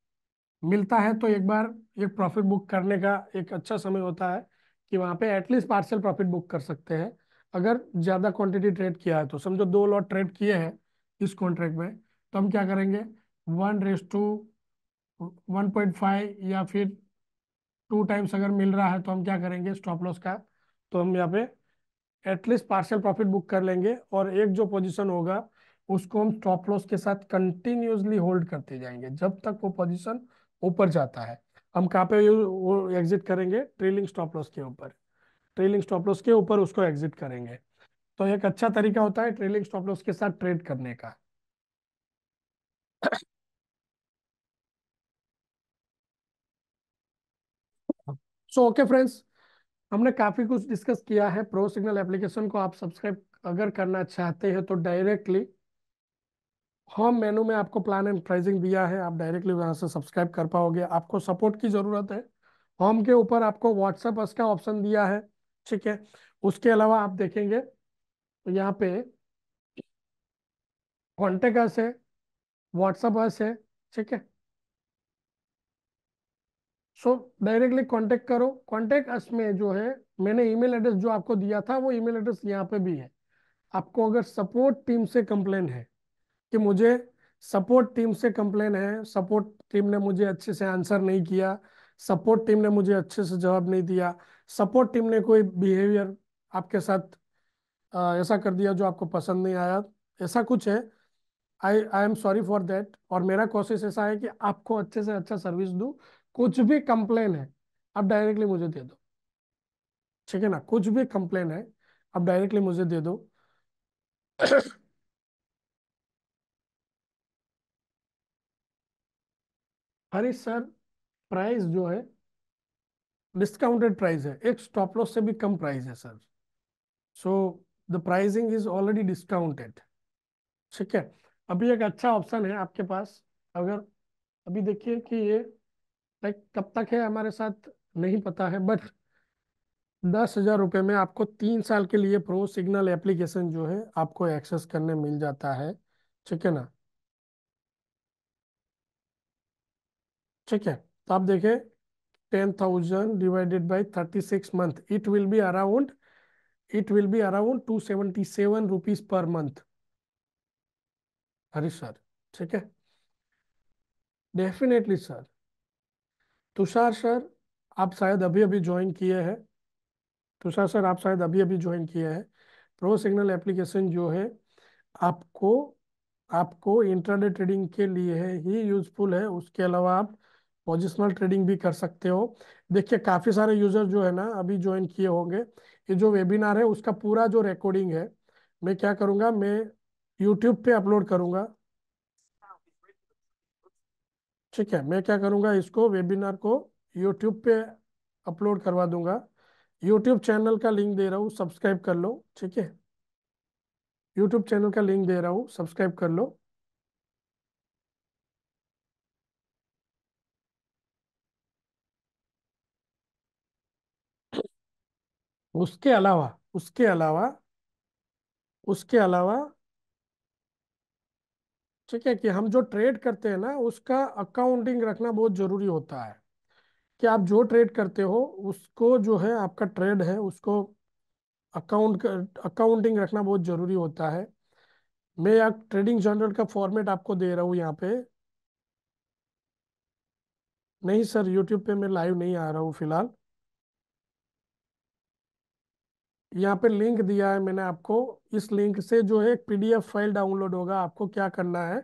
मिलता है तो एक बार एक प्रॉफिट बुक करने का एक अच्छा समय होता है कि वहाँ पे एटलीस्ट पार्सल प्रॉफिट बुक कर सकते हैं अगर ज़्यादा क्वांटिटी ट्रेड किया है तो समझो दो लॉट ट्रेड किए हैं इस कॉन्ट्रैक्ट में तो हम क्या करेंगे one raise two one point five या फिर टू टाइम्स अगर मिल रहा है तो हम क्या करेंगे स्टॉप लॉस का तो हम यहाँ पे एटलीस्ट पार्शियल प्रॉफिट बुक कर लेंगे और एक जो पोजीशन होगा उसको हम स्टॉप लॉस के साथ कंटिन्यूसली होल्ड करते जाएंगे जब तक वो पोजीशन ऊपर जाता है हम कहाँ पे वो एग्जिट करेंगे ट्रेलिंग स्टॉप लॉस के ऊपर ट्रेलिंग स्टॉप लॉस के ऊपर उसको एग्जिट करेंगे तो एक अच्छा तरीका होता है ट्रेलिंग स्टॉप लॉस के साथ ट्रेड करने का सो ओके फ्रेंड्स हमने काफ़ी कुछ डिस्कस किया है प्रो सिग्नल एप्लीकेशन को आप सब्सक्राइब अगर करना चाहते हैं तो डायरेक्टली होम मेनू में आपको प्लान एंड प्राइसिंग दिया है आप डायरेक्टली वहाँ से सब्सक्राइब कर पाओगे आपको सपोर्ट की ज़रूरत है होम के ऊपर आपको व्हाट्सएप का ऑप्शन दिया है ठीक है उसके अलावा आप देखेंगे तो यहाँ पे कॉन्टेक्ट है व्हाट्सएप है ठीक है सो डायरेक्टली कॉन्टेक्ट करो अस में जो है मैंने ईमेल एड्रेस जो आपको दिया था वो ईमेल एड्रेस यहाँ पे भी है आपको अगर सपोर्ट टीम से कंप्लेन है कि मुझे सपोर्ट टीम से कंप्लेन है सपोर्ट टीम ने मुझे अच्छे से आंसर नहीं किया सपोर्ट टीम ने मुझे अच्छे से जवाब नहीं दिया सपोर्ट टीम ने कोई बिहेवियर आपके साथ ऐसा कर दिया जो आपको पसंद नहीं आया ऐसा कुछ है I I am sorry for that और मेरा कोशिश ऐसा है कि आपको अच्छे से अच्छा सर्विस दूँ कुछ भी कंप्लेन है आप डायरेक्टली मुझे दे दो ठीक है ना कुछ भी कंप्लेन है आप डायरेक्टली मुझे दे दो हरीश सर प्राइस जो है डिस्काउंटेड प्राइस है एक स्टॉप लॉस से भी कम प्राइस है sir so the pricing is already discounted ठीक है अभी एक अच्छा ऑप्शन है आपके पास अगर अभी देखिए कि ये लाइक कब तक है हमारे साथ नहीं पता है बट दस हजार रुपये में आपको तीन साल के लिए प्रो सिग्नल एप्लीकेशन जो है आपको एक्सेस करने मिल जाता है ठीक है ना ठीक है तो आप देखें ten thousand divided by thirty six month it will be around it will be around two seventy seven rupees per month अरे सर ठीक है डेफिनेटली सर तुषार सर आप शायद अभी अभी ज्वाइन किए हैं तुषार सर आप शायद अभी अभी ज्वाइन किए हैं प्रो सिग्नल एप्लीकेशन जो है आपको आपको इंटरनेट ट्रेडिंग के लिए है ही यूजफुल है उसके अलावा आप पोजिशनल ट्रेडिंग भी कर सकते हो देखिए काफ़ी सारे यूज़र जो है ना अभी ज्वाइन किए होंगे ये जो वेबिनार है उसका पूरा जो रिकॉर्डिंग है मैं क्या करूँगा मैं यूट्यूब पे अपलोड करूँगा ठीक है मैं क्या करूंगा इसको वेबिनार को यूट्यूब पे अपलोड करवा दूंगा यूट्यूब चैनल का लिंक दे रहा हूँ सब्सक्राइब कर लो ठीक है यूट्यूब चैनल का लिंक दे रहा हूँ सब्सक्राइब कर लो उसके अलावा उसके अलावा उसके अलावा ठीक है कि हम जो ट्रेड करते हैं ना उसका अकाउंटिंग रखना बहुत ज़रूरी होता है कि आप जो ट्रेड करते हो उसको जो है आपका ट्रेड है उसको अकाउंट अकाउंटिंग रखना बहुत ज़रूरी होता है मैं यहाँ ट्रेडिंग जर्नल का फॉर्मेट आपको दे रहा हूँ यहाँ पे नहीं सर यूट्यूब पे मैं लाइव नहीं आ रहा हूँ फिलहाल यहाँ पे लिंक दिया है मैंने आपको इस लिंक से जो है पीडीएफ फाइल डाउनलोड होगा आपको क्या करना है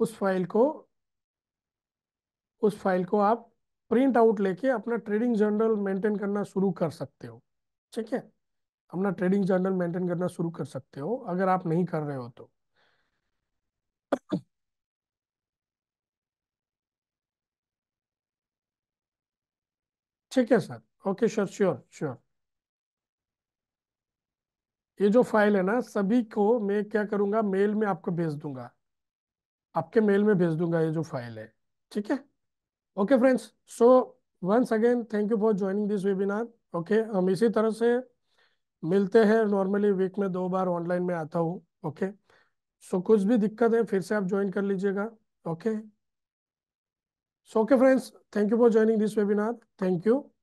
उस फाइल को उस फाइल को आप प्रिंट आउट लेके अपना ट्रेडिंग जर्नल मेंटेन करना शुरू कर सकते हो ठीक है अपना ट्रेडिंग जर्नल मेंटेन करना शुरू कर सकते हो अगर आप नहीं कर रहे हो तो ठीक है sir okay sir sure sure ये जो फाइल है ना सभी को मैं क्या करूँगा मेल में आपको भेज दूंगा आपके मेल में भेज दूंगा ये जो फाइल है ठीक है okay friends so once again thank you for joining this webinar okay हम इसी तरह से मिलते हैं नॉर्मली वीक में दो बार ऑनलाइन में आता हूँ ओके सो कुछ भी दिक्कत है फिर से आप ज्वाइन कर लीजिएगा okay so okay friends thank you for joining this webinar thank you